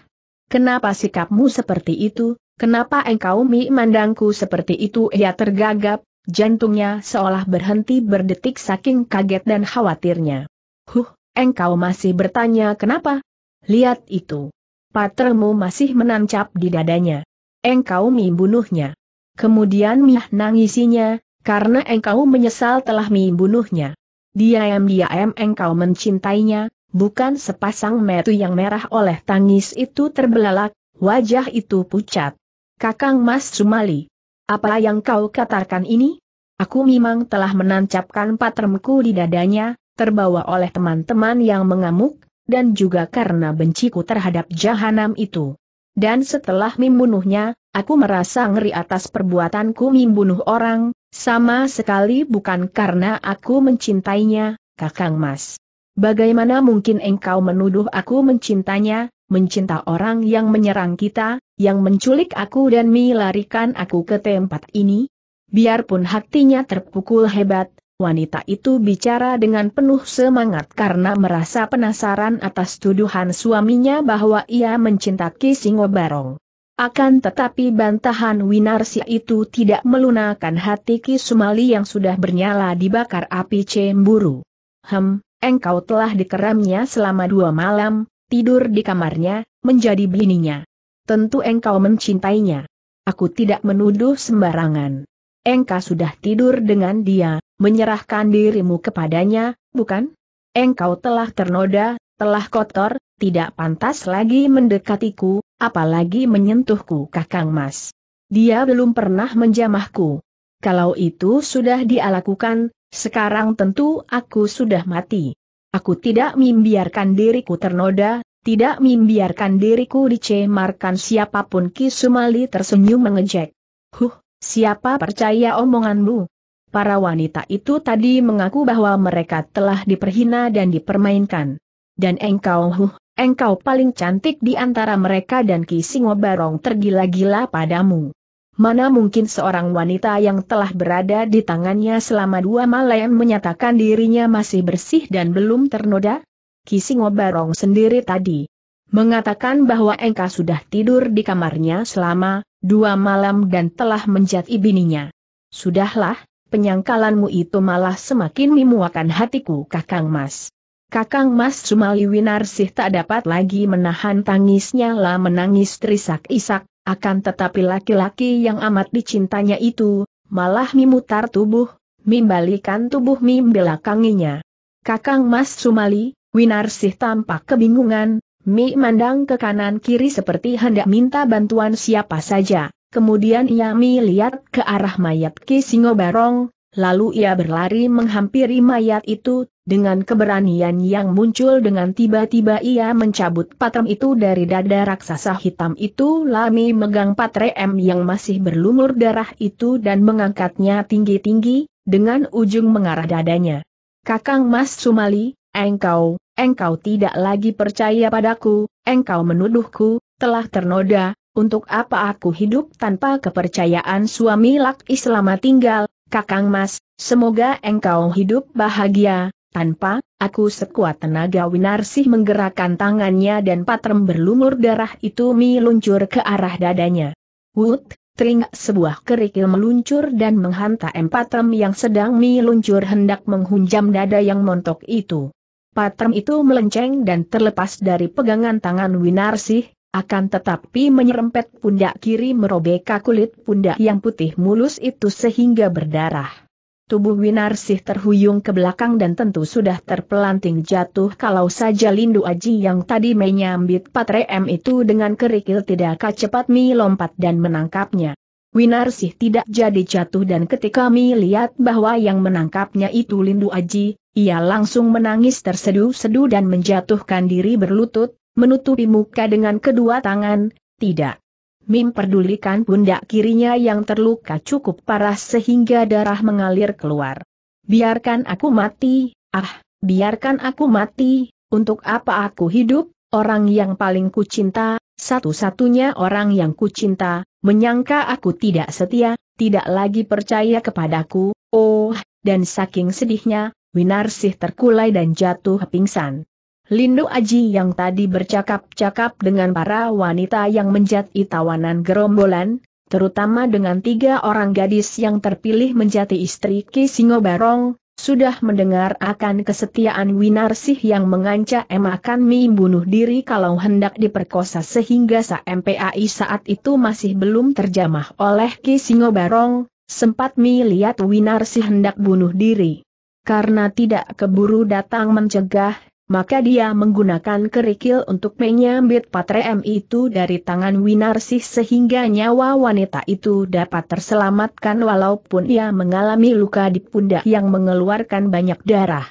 Speaker 1: Kenapa sikapmu seperti itu? Kenapa engkau memandangku seperti itu? Ia tergagap, jantungnya seolah berhenti berdetik saking kaget dan khawatirnya. Huh, engkau masih bertanya kenapa? Lihat itu. Patermu masih menancap di dadanya. Engkau mi bunuhnya. Kemudian Mi nangisinya, karena engkau menyesal telah membunuhnya. Diam-diam engkau mencintainya, bukan sepasang metu yang merah oleh tangis itu terbelalak, wajah itu pucat. Kakang Mas Sumali, apa yang kau katakan ini? Aku memang telah menancapkan patremku di dadanya, terbawa oleh teman-teman yang mengamuk, dan juga karena benciku terhadap jahanam itu. Dan setelah membunuhnya, aku merasa ngeri atas perbuatanku membunuh orang, sama sekali bukan karena aku mencintainya, Kakang Mas. Bagaimana mungkin engkau menuduh aku mencintanya, mencinta orang yang menyerang kita, yang menculik aku dan melarikan aku ke tempat ini? Biarpun hatinya terpukul hebat, wanita itu bicara dengan penuh semangat karena merasa penasaran atas tuduhan suaminya bahwa ia mencintai Singo Barong. Akan tetapi bantahan Winarsi itu tidak melunakan hati Ki Sumali yang sudah bernyala dibakar api cemburu. Hem, engkau telah dikeramnya selama dua malam, tidur di kamarnya, menjadi bininya. Tentu engkau mencintainya. Aku tidak menuduh sembarangan. Engkau sudah tidur dengan dia, menyerahkan dirimu kepadanya, bukan? Engkau telah ternoda, telah kotor, tidak pantas lagi mendekatiku, apalagi menyentuhku kakang mas. Dia belum pernah menjamahku. Kalau itu sudah dialakukan, sekarang tentu aku sudah mati. Aku tidak membiarkan diriku ternoda, tidak membiarkan diriku dicemarkan siapapun Ki Sumali tersenyum mengejek. Huh, siapa percaya omonganmu? Para wanita itu tadi mengaku bahwa mereka telah diperhina dan dipermainkan. Dan engkau huh, Engkau paling cantik di antara mereka dan Ki Singo Barong tergila-gila padamu. Mana mungkin seorang wanita yang telah berada di tangannya selama dua malam menyatakan dirinya masih bersih dan belum ternoda? Ki Singo Barong sendiri tadi mengatakan bahwa engkau sudah tidur di kamarnya selama dua malam dan telah menjadi bininya. Sudahlah, penyangkalanmu itu malah semakin memuakan hatiku Kakang Mas. Kakang Mas Sumali Winarsih tak dapat lagi menahan tangisnya lah menangis terisak-isak, akan tetapi laki-laki yang amat dicintanya itu, malah memutar tubuh, mimbalikan tubuh membelakanginya. Kakang Mas Sumali, Winarsih tampak kebingungan, mi mandang ke kanan kiri seperti hendak minta bantuan siapa saja, kemudian ia mi lihat ke arah mayat Ki Barong. Lalu ia berlari menghampiri mayat itu, dengan keberanian yang muncul dengan tiba-tiba ia mencabut patrem itu dari dada raksasa hitam itu Lami megang patrem yang masih berlumur darah itu dan mengangkatnya tinggi-tinggi, dengan ujung mengarah dadanya. Kakang Mas Sumali, engkau, engkau tidak lagi percaya padaku, engkau menuduhku, telah ternoda, untuk apa aku hidup tanpa kepercayaan suami Lak Islama tinggal, Kakang Mas, semoga engkau hidup bahagia, tanpa, aku sekuat tenaga Winarsih menggerakkan tangannya dan patrem berlumur darah itu meluncur ke arah dadanya. Wut, teringat sebuah kerikil meluncur dan menghantam patrem yang sedang meluncur hendak menghunjam dada yang montok itu. Patrem itu melenceng dan terlepas dari pegangan tangan Winarsih, akan tetapi menyerempet pundak kiri merobek kulit pundak yang putih mulus itu sehingga berdarah. Tubuh Winarsih terhuyung ke belakang dan tentu sudah terpelanting jatuh kalau saja Lindu Aji yang tadi menyambit Patre M itu dengan kerikil tidak kacepat Mi lompat dan menangkapnya. Winarsih tidak jadi jatuh dan ketika Mi lihat bahwa yang menangkapnya itu Lindu Aji, ia langsung menangis terseduh-seduh dan menjatuhkan diri berlutut, menutupi muka dengan kedua tangan, tidak. Mim perdulikan pundak kirinya yang terluka cukup parah sehingga darah mengalir keluar. Biarkan aku mati, ah, biarkan aku mati, untuk apa aku hidup, orang yang paling kucinta, satu-satunya orang yang kucinta, menyangka aku tidak setia, tidak lagi percaya kepadaku, oh, dan saking sedihnya, Winarsih terkulai dan jatuh pingsan. Lindu Aji yang tadi bercakap-cakap dengan para wanita yang menjadi tawanan gerombolan, terutama dengan tiga orang gadis yang terpilih menjadi istri Ki Singo Barong, sudah mendengar akan kesetiaan Winarsih yang mengancam akan membunuh bunuh diri kalau hendak diperkosa sehingga sa MPAI saat itu masih belum terjamah oleh Ki Singo Barong, sempat Mi lihat Winarsih hendak bunuh diri. Karena tidak keburu datang mencegah, maka dia menggunakan kerikil untuk menyambit patrem itu dari tangan Winarsih sehingga nyawa wanita itu dapat terselamatkan walaupun ia mengalami luka di pundak yang mengeluarkan banyak darah.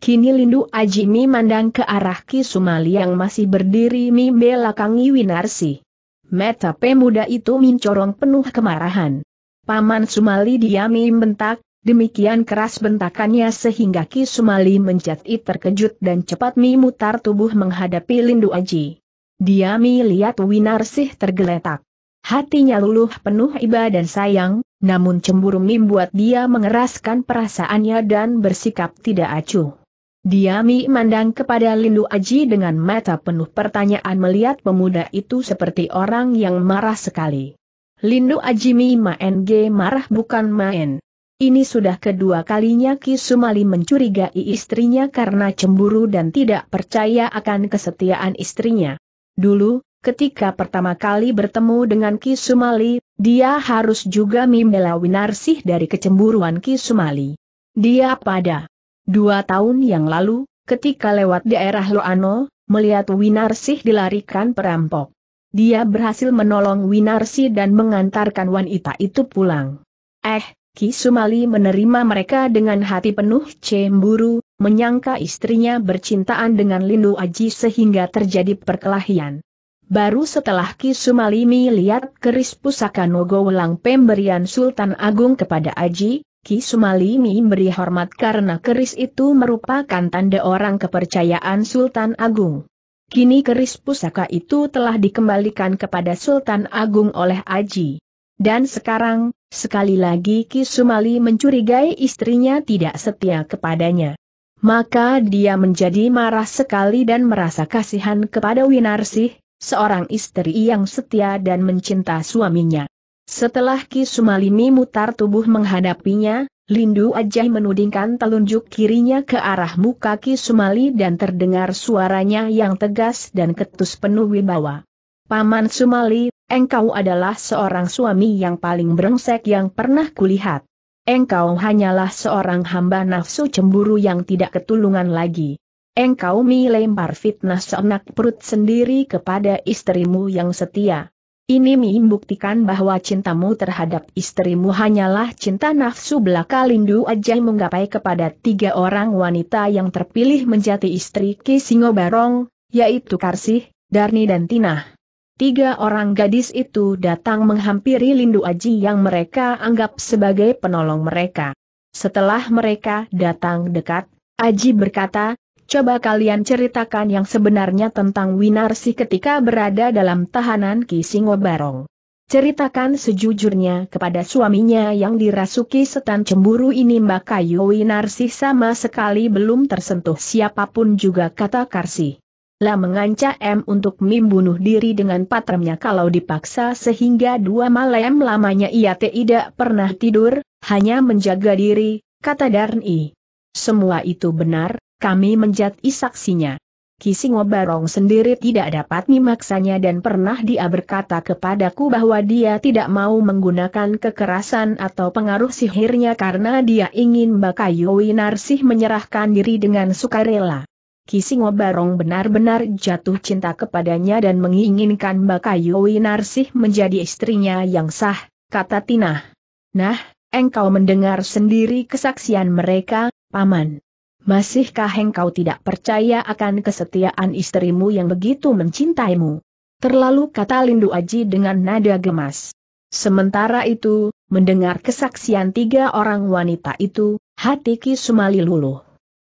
Speaker 1: Kini Lindu Ajimi mandang ke arah Ki Sumali yang masih berdiri membelakangi Winarsi. Mata pemuda itu mencorong penuh kemarahan. Paman Sumali diami bentak. Demikian keras bentakannya sehingga Ki Sumali menjadi terkejut dan cepat memutar tubuh menghadapi Lindu Aji. Dia melihat Winarsih tergeletak. Hatinya luluh penuh iba dan sayang, namun cemburu membuat dia mengeraskan perasaannya dan bersikap tidak acuh. Dia memandang kepada Lindu Aji dengan mata penuh pertanyaan melihat pemuda itu seperti orang yang marah sekali. Lindu Aji Mi marah bukan main. Ini sudah kedua kalinya Ki Sumali mencurigai istrinya karena cemburu dan tidak percaya akan kesetiaan istrinya. Dulu, ketika pertama kali bertemu dengan Ki Sumali, dia harus juga membela Winarsih dari kecemburuan Ki Sumali. Dia pada dua tahun yang lalu, ketika lewat daerah Loano, melihat Winarsih dilarikan perampok. Dia berhasil menolong Winarsih dan mengantarkan wanita itu pulang. Eh, Ki Sumali menerima mereka dengan hati penuh cemburu, menyangka istrinya bercintaan dengan Lindu Aji sehingga terjadi perkelahian. Baru setelah Ki Sumali melihat keris pusaka Nogo Welang pemberian Sultan Agung kepada Aji, Ki Sumali memberi hormat karena keris itu merupakan tanda orang kepercayaan Sultan Agung. Kini keris pusaka itu telah dikembalikan kepada Sultan Agung oleh Aji. Dan sekarang, Sekali lagi Ki Sumali mencurigai istrinya tidak setia kepadanya. Maka dia menjadi marah sekali dan merasa kasihan kepada Winarsih, seorang istri yang setia dan mencinta suaminya. Setelah Ki Sumali memutar tubuh menghadapinya, Lindu Ajay menudingkan telunjuk kirinya ke arah muka Ki Sumali dan terdengar suaranya yang tegas dan ketus penuh wibawa. Paman Sumali, engkau adalah seorang suami yang paling brengsek yang pernah kulihat. Engkau hanyalah seorang hamba nafsu cemburu yang tidak ketulungan lagi. Engkau melempar fitnah seenak perut sendiri kepada istrimu yang setia. Ini membuktikan bahwa cintamu terhadap istrimu hanyalah cinta nafsu belaka lindu aja menggapai kepada tiga orang wanita yang terpilih menjadi istri Ki barong, yaitu Karsih, Darni dan Tinah tiga orang gadis itu datang menghampiri Lindu Aji yang mereka anggap sebagai penolong mereka. Setelah mereka datang dekat, Aji berkata, Coba kalian ceritakan yang sebenarnya tentang Winarsi ketika berada dalam tahanan Ki Barong. Ceritakan sejujurnya kepada suaminya yang dirasuki setan cemburu ini Mbak Kayu Winarsi sama sekali belum tersentuh siapapun juga kata Karsi. Lah mengancam untuk membunuh diri dengan patremnya kalau dipaksa sehingga dua malam lamanya ia tidak pernah tidur, hanya menjaga diri, kata Darni. Semua itu benar, kami menjadi saksinya. Kisingo Barong sendiri tidak dapat memaksanya dan pernah dia berkata kepadaku bahwa dia tidak mau menggunakan kekerasan atau pengaruh sihirnya karena dia ingin Bakayoi Winarsih menyerahkan diri dengan sukarela. Kisingo Barong benar-benar jatuh cinta kepadanya dan menginginkan Bakayoi Narsih menjadi istrinya yang sah, kata Tina. Nah, engkau mendengar sendiri kesaksian mereka, Paman. Masihkah engkau tidak percaya akan kesetiaan istrimu yang begitu mencintaimu? Terlalu kata Lindu Aji dengan nada gemas. Sementara itu, mendengar kesaksian tiga orang wanita itu, hati Ki Sumali luluh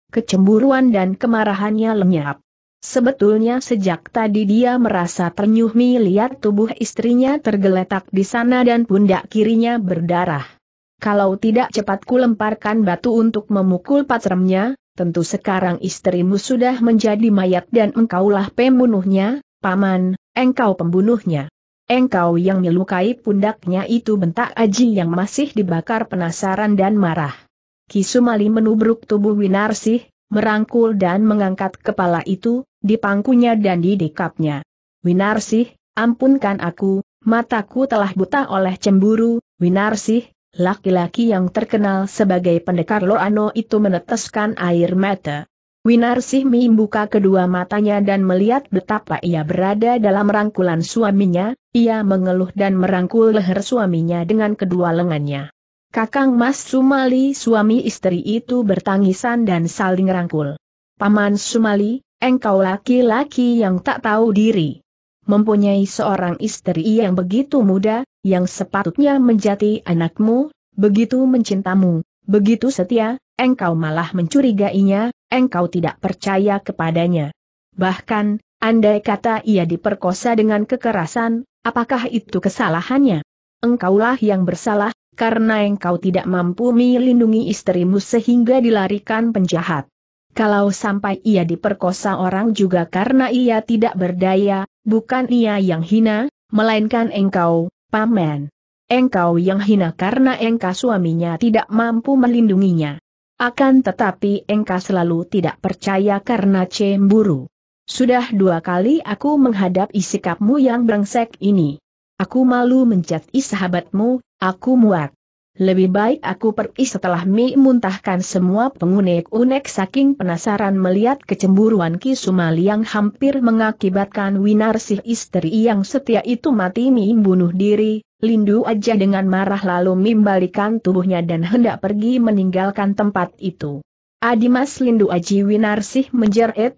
Speaker 1: kecemburuan dan kemarahannya lenyap. Sebetulnya sejak tadi dia merasa ternyuh melihat tubuh istrinya tergeletak di sana dan pundak kirinya berdarah. Kalau tidak cepat lemparkan batu untuk memukul patremnya, tentu sekarang istrimu sudah menjadi mayat dan engkaulah pembunuhnya, paman, engkau pembunuhnya. Engkau yang melukai pundaknya itu bentak Aji yang masih dibakar penasaran dan marah. Kisumali menubruk tubuh Winarsih, merangkul dan mengangkat kepala itu, di pangkunya dan di dekapnya. Winarsih, ampunkan aku, mataku telah buta oleh cemburu, Winarsih, laki-laki yang terkenal sebagai pendekar Loano itu meneteskan air mata. Winarsih membuka kedua matanya dan melihat betapa ia berada dalam rangkulan suaminya, ia mengeluh dan merangkul leher suaminya dengan kedua lengannya. Kakang Mas Sumali suami istri itu bertangisan dan saling rangkul. Paman Sumali, engkau laki-laki yang tak tahu diri. Mempunyai seorang istri yang begitu muda, yang sepatutnya menjadi anakmu, begitu mencintamu, begitu setia, engkau malah mencurigainya, engkau tidak percaya kepadanya. Bahkan, andai kata ia diperkosa dengan kekerasan, apakah itu kesalahannya? Engkaulah yang bersalah, karena engkau tidak mampu melindungi istrimu sehingga dilarikan penjahat. Kalau sampai ia diperkosa orang juga karena ia tidak berdaya, bukan ia yang hina, melainkan engkau, paman. Engkau yang hina karena engkau suaminya tidak mampu melindunginya. Akan tetapi engkau selalu tidak percaya karena cemburu. Sudah dua kali aku menghadapi sikapmu yang brengsek ini. Aku malu menjati sahabatmu, aku muak. Lebih baik aku pergi setelah Mi muntahkan semua pengunek-unek saking penasaran melihat kecemburuan Ki Sumali yang hampir mengakibatkan Winarsih istri yang setia itu mati Mi bunuh diri, Lindu aja dengan marah lalu Mi balikan tubuhnya dan hendak pergi meninggalkan tempat itu. Adimas Lindu Aji Winarsih menjerit,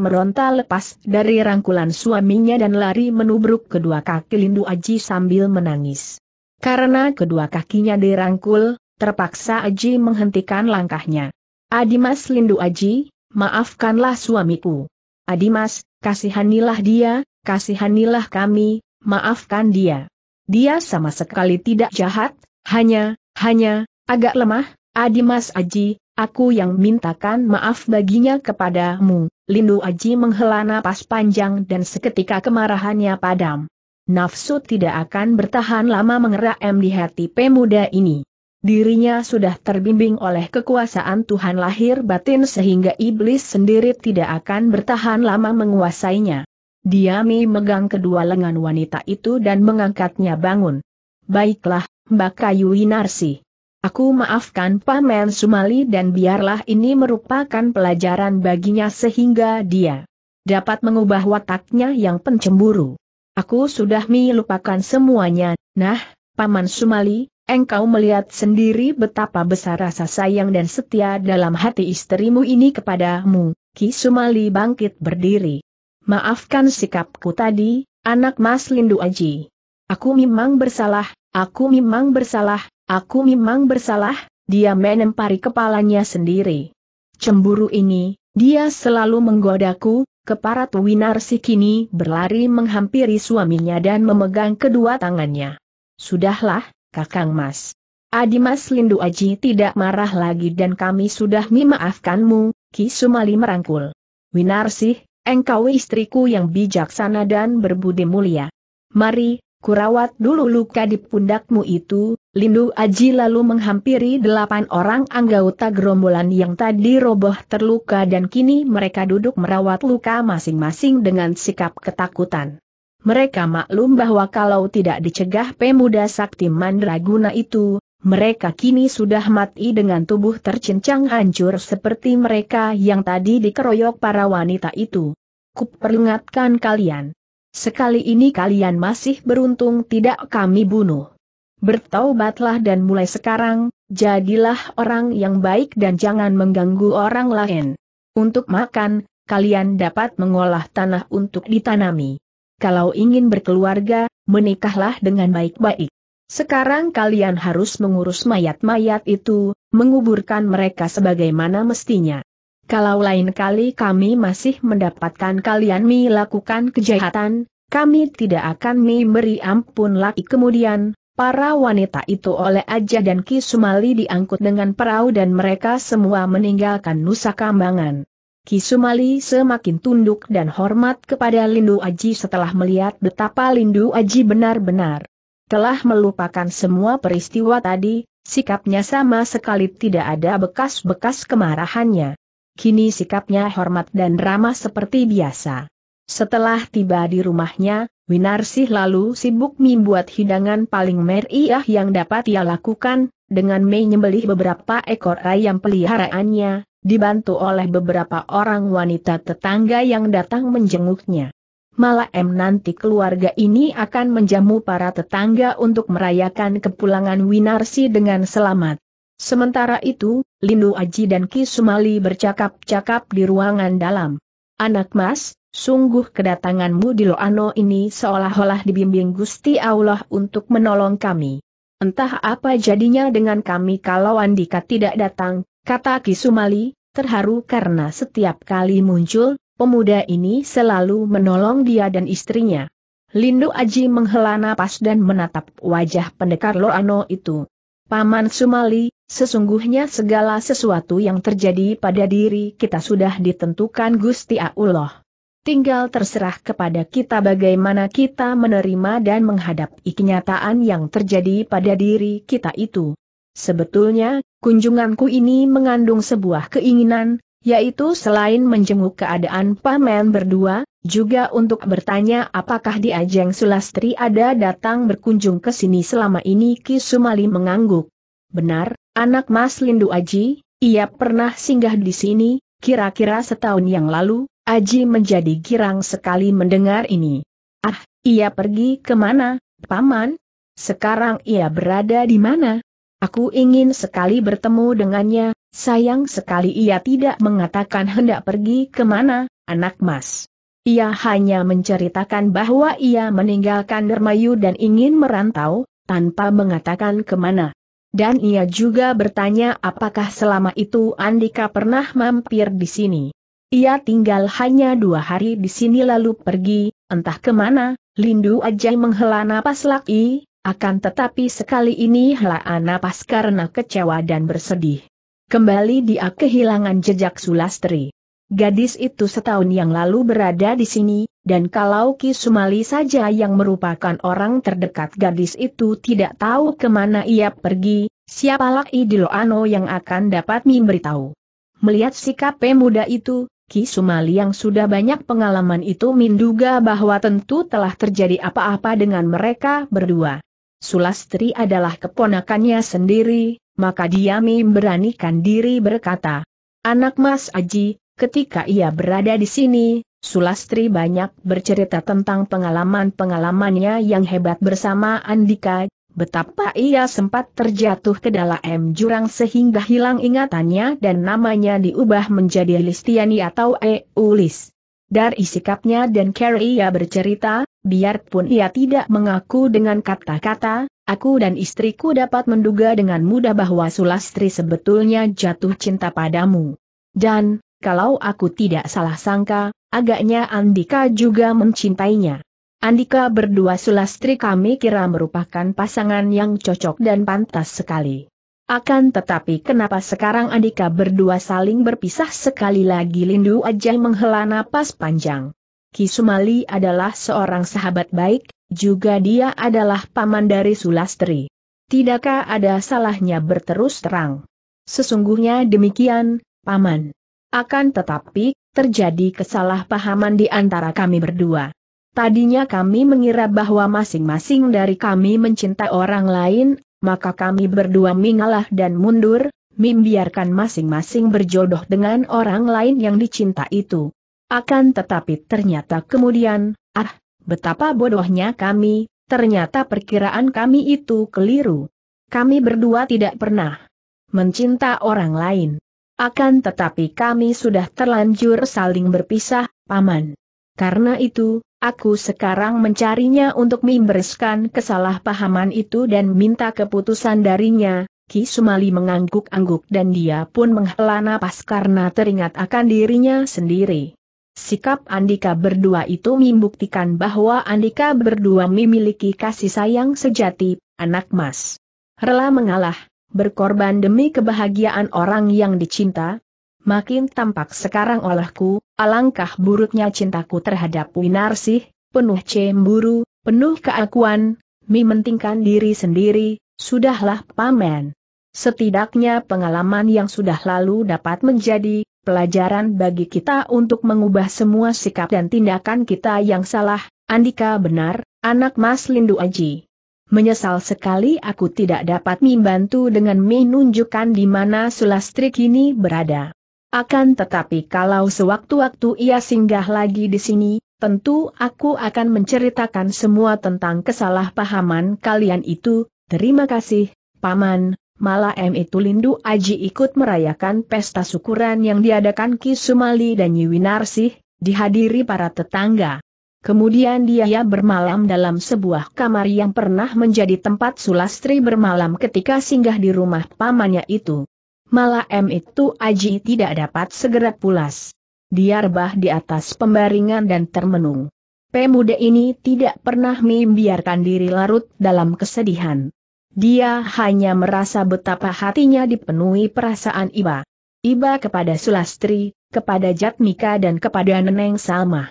Speaker 1: meronta lepas dari rangkulan suaminya dan lari menubruk kedua kaki Lindu Aji sambil menangis. Karena kedua kakinya dirangkul, terpaksa Aji menghentikan langkahnya. Adimas Lindu Aji, maafkanlah suamiku. Adimas, kasihanilah dia, kasihanilah kami, maafkan dia. Dia sama sekali tidak jahat, hanya, hanya, agak lemah, Adimas Aji, Aku yang mintakan maaf baginya kepadamu. Lindu Aji menghela napas panjang dan seketika kemarahannya padam. Nafsu tidak akan bertahan lama mengerak em di hati pemuda ini. Dirinya sudah terbimbing oleh kekuasaan Tuhan lahir batin sehingga iblis sendiri tidak akan bertahan lama menguasainya. Diami megang kedua lengan wanita itu dan mengangkatnya bangun. Baiklah, Mbak Kayu Inarsi. Aku maafkan Paman Sumali dan biarlah ini merupakan pelajaran baginya sehingga dia dapat mengubah wataknya yang pencemburu. Aku sudah melupakan semuanya, nah, Paman Sumali, engkau melihat sendiri betapa besar rasa sayang dan setia dalam hati istrimu ini kepadamu, Ki Sumali bangkit berdiri. Maafkan sikapku tadi, anak Mas Lindu Aji. Aku memang bersalah, aku memang bersalah, Aku memang bersalah, dia menempari kepalanya sendiri. Cemburu ini, dia selalu menggodaku, keparat Winarsi kini berlari menghampiri suaminya dan memegang kedua tangannya. Sudahlah, Kakang Mas. Adi Mas Lindu Aji tidak marah lagi dan kami sudah memaafkanmu, Ki Sumali merangkul. Winarsih, engkau istriku yang bijaksana dan berbudi mulia. Mari, Kurawat dulu luka di pundakmu itu, Lindu Aji lalu menghampiri delapan orang anggota gerombolan yang tadi roboh terluka dan kini mereka duduk merawat luka masing-masing dengan sikap ketakutan. Mereka maklum bahwa kalau tidak dicegah pemuda sakti mandraguna itu, mereka kini sudah mati dengan tubuh tercincang hancur seperti mereka yang tadi dikeroyok para wanita itu. Kuperingatkan kalian Sekali ini kalian masih beruntung tidak kami bunuh. Bertaubatlah dan mulai sekarang, jadilah orang yang baik dan jangan mengganggu orang lain. Untuk makan, kalian dapat mengolah tanah untuk ditanami. Kalau ingin berkeluarga, menikahlah dengan baik-baik. Sekarang kalian harus mengurus mayat-mayat itu, menguburkan mereka sebagaimana mestinya. Kalau lain kali kami masih mendapatkan kalian mi lakukan kejahatan, kami tidak akan mi beri ampun lagi kemudian, para wanita itu oleh Aja dan Ki Sumali diangkut dengan perahu dan mereka semua meninggalkan Nusa Kambangan. Ki Sumali semakin tunduk dan hormat kepada Lindu Aji setelah melihat betapa Lindu Aji benar-benar telah melupakan semua peristiwa tadi, sikapnya sama sekali tidak ada bekas-bekas kemarahannya kini sikapnya hormat dan ramah seperti biasa. Setelah tiba di rumahnya, Winarsih lalu sibuk membuat hidangan paling meriah yang dapat ia lakukan, dengan menyembelih beberapa ekor ayam peliharaannya, dibantu oleh beberapa orang wanita tetangga yang datang menjenguknya. Malah Malam nanti keluarga ini akan menjamu para tetangga untuk merayakan kepulangan Winarsi dengan selamat. Sementara itu, Lindu Aji dan Ki Sumali bercakap-cakap di ruangan dalam. Anak mas, sungguh kedatanganmu di Loano ini seolah-olah dibimbing Gusti Allah untuk menolong kami. Entah apa jadinya dengan kami kalau Andika tidak datang, kata Ki Sumali, terharu karena setiap kali muncul, pemuda ini selalu menolong dia dan istrinya. Lindu Aji menghela napas dan menatap wajah pendekar Loano itu. Paman Sumali, sesungguhnya segala sesuatu yang terjadi pada diri kita sudah ditentukan Gusti Allah. Tinggal terserah kepada kita bagaimana kita menerima dan menghadapi kenyataan yang terjadi pada diri kita itu. Sebetulnya, kunjunganku ini mengandung sebuah keinginan, yaitu selain menjenguk keadaan pamen berdua, juga untuk bertanya apakah di Ajeng Sulastri ada datang berkunjung ke sini selama ini Ki Sumali mengangguk. Benar, anak Mas Lindu Aji, ia pernah singgah di sini, kira-kira setahun yang lalu, Aji menjadi girang sekali mendengar ini. Ah, ia pergi kemana, Paman? Sekarang ia berada di mana? Aku ingin sekali bertemu dengannya, Sayang sekali ia tidak mengatakan hendak pergi kemana, anak mas. Ia hanya menceritakan bahwa ia meninggalkan Dermayu dan ingin merantau, tanpa mengatakan kemana. Dan ia juga bertanya apakah selama itu Andika pernah mampir di sini. Ia tinggal hanya dua hari di sini lalu pergi, entah kemana, Lindu Ajay menghela napas laki, akan tetapi sekali ini hela napas karena kecewa dan bersedih. Kembali dia kehilangan jejak Sulastri. Gadis itu setahun yang lalu berada di sini, dan kalau Ki Sumali saja yang merupakan orang terdekat gadis itu tidak tahu kemana ia pergi, siapalah Idiloano yang akan dapat memberitahu. Melihat sikap pemuda itu, Ki Sumali yang sudah banyak pengalaman itu menduga bahwa tentu telah terjadi apa-apa dengan mereka berdua. Sulastri adalah keponakannya sendiri, maka dia beranikan diri berkata, Anak Mas Aji, ketika ia berada di sini, Sulastri banyak bercerita tentang pengalaman-pengalamannya yang hebat bersama Andika, betapa ia sempat terjatuh ke dalam jurang sehingga hilang ingatannya dan namanya diubah menjadi Listiani atau Eulis. Dari sikapnya dan cara ia bercerita, biarpun ia tidak mengaku dengan kata-kata, aku dan istriku dapat menduga dengan mudah bahwa Sulastri sebetulnya jatuh cinta padamu. Dan, kalau aku tidak salah sangka, agaknya Andika juga mencintainya. Andika berdua Sulastri kami kira merupakan pasangan yang cocok dan pantas sekali. Akan tetapi kenapa sekarang Andika berdua saling berpisah sekali lagi Lindu aja menghela napas panjang. Kisumali adalah seorang sahabat baik, juga dia adalah paman dari Sulastri. Tidakkah ada salahnya berterus terang? Sesungguhnya demikian, paman. Akan tetapi, terjadi kesalahpahaman di antara kami berdua. Tadinya kami mengira bahwa masing-masing dari kami mencintai orang lain, maka kami berdua mengalah dan mundur, membiarkan masing-masing berjodoh dengan orang lain yang dicinta itu. Akan tetapi ternyata kemudian, ah, betapa bodohnya kami, ternyata perkiraan kami itu keliru. Kami berdua tidak pernah mencinta orang lain. Akan tetapi kami sudah terlanjur saling berpisah, Paman. Karena itu, aku sekarang mencarinya untuk membereskan kesalahpahaman itu dan minta keputusan darinya. Ki Sumali mengangguk-angguk dan dia pun menghela napas karena teringat akan dirinya sendiri. Sikap Andika berdua itu membuktikan bahwa Andika berdua memiliki kasih sayang sejati, anak mas. Rela mengalah, berkorban demi kebahagiaan orang yang dicinta, Makin tampak sekarang olehku, alangkah buruknya cintaku terhadap Winarsih, penuh cemburu, penuh keakuan, mementingkan diri sendiri, sudahlah pamen. Setidaknya pengalaman yang sudah lalu dapat menjadi pelajaran bagi kita untuk mengubah semua sikap dan tindakan kita yang salah, Andika benar, anak Mas Lindu Aji. Menyesal sekali aku tidak dapat membantu dengan menunjukkan di mana Sulastri kini berada. Akan tetapi kalau sewaktu-waktu ia singgah lagi di sini, tentu aku akan menceritakan semua tentang kesalahpahaman kalian itu. Terima kasih, Paman, malah M itu Lindu Aji ikut merayakan pesta syukuran yang diadakan Ki Sumali dan Yiwinarsih, dihadiri para tetangga. Kemudian dia bermalam dalam sebuah kamar yang pernah menjadi tempat Sulastri bermalam ketika singgah di rumah pamannya itu. Malah M itu Aji tidak dapat segera pulas. Dia rebah di atas pembaringan dan termenung. Pemuda ini tidak pernah membiarkan diri larut dalam kesedihan. Dia hanya merasa betapa hatinya dipenuhi perasaan iba. Iba kepada Sulastri, kepada Jatmika dan kepada Neneng Salmah.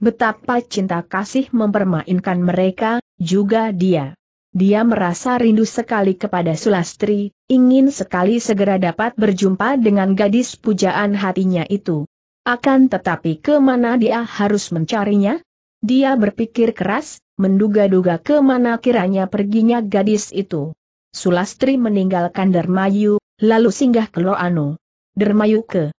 Speaker 1: Betapa cinta kasih mempermainkan mereka, juga dia. Dia merasa rindu sekali kepada Sulastri, ingin sekali segera dapat berjumpa dengan gadis pujaan hatinya itu. Akan tetapi kemana dia harus mencarinya? Dia berpikir keras, menduga-duga kemana kiranya perginya gadis itu. Sulastri meninggalkan Dermayu, lalu singgah ke Loano. Dermayu ke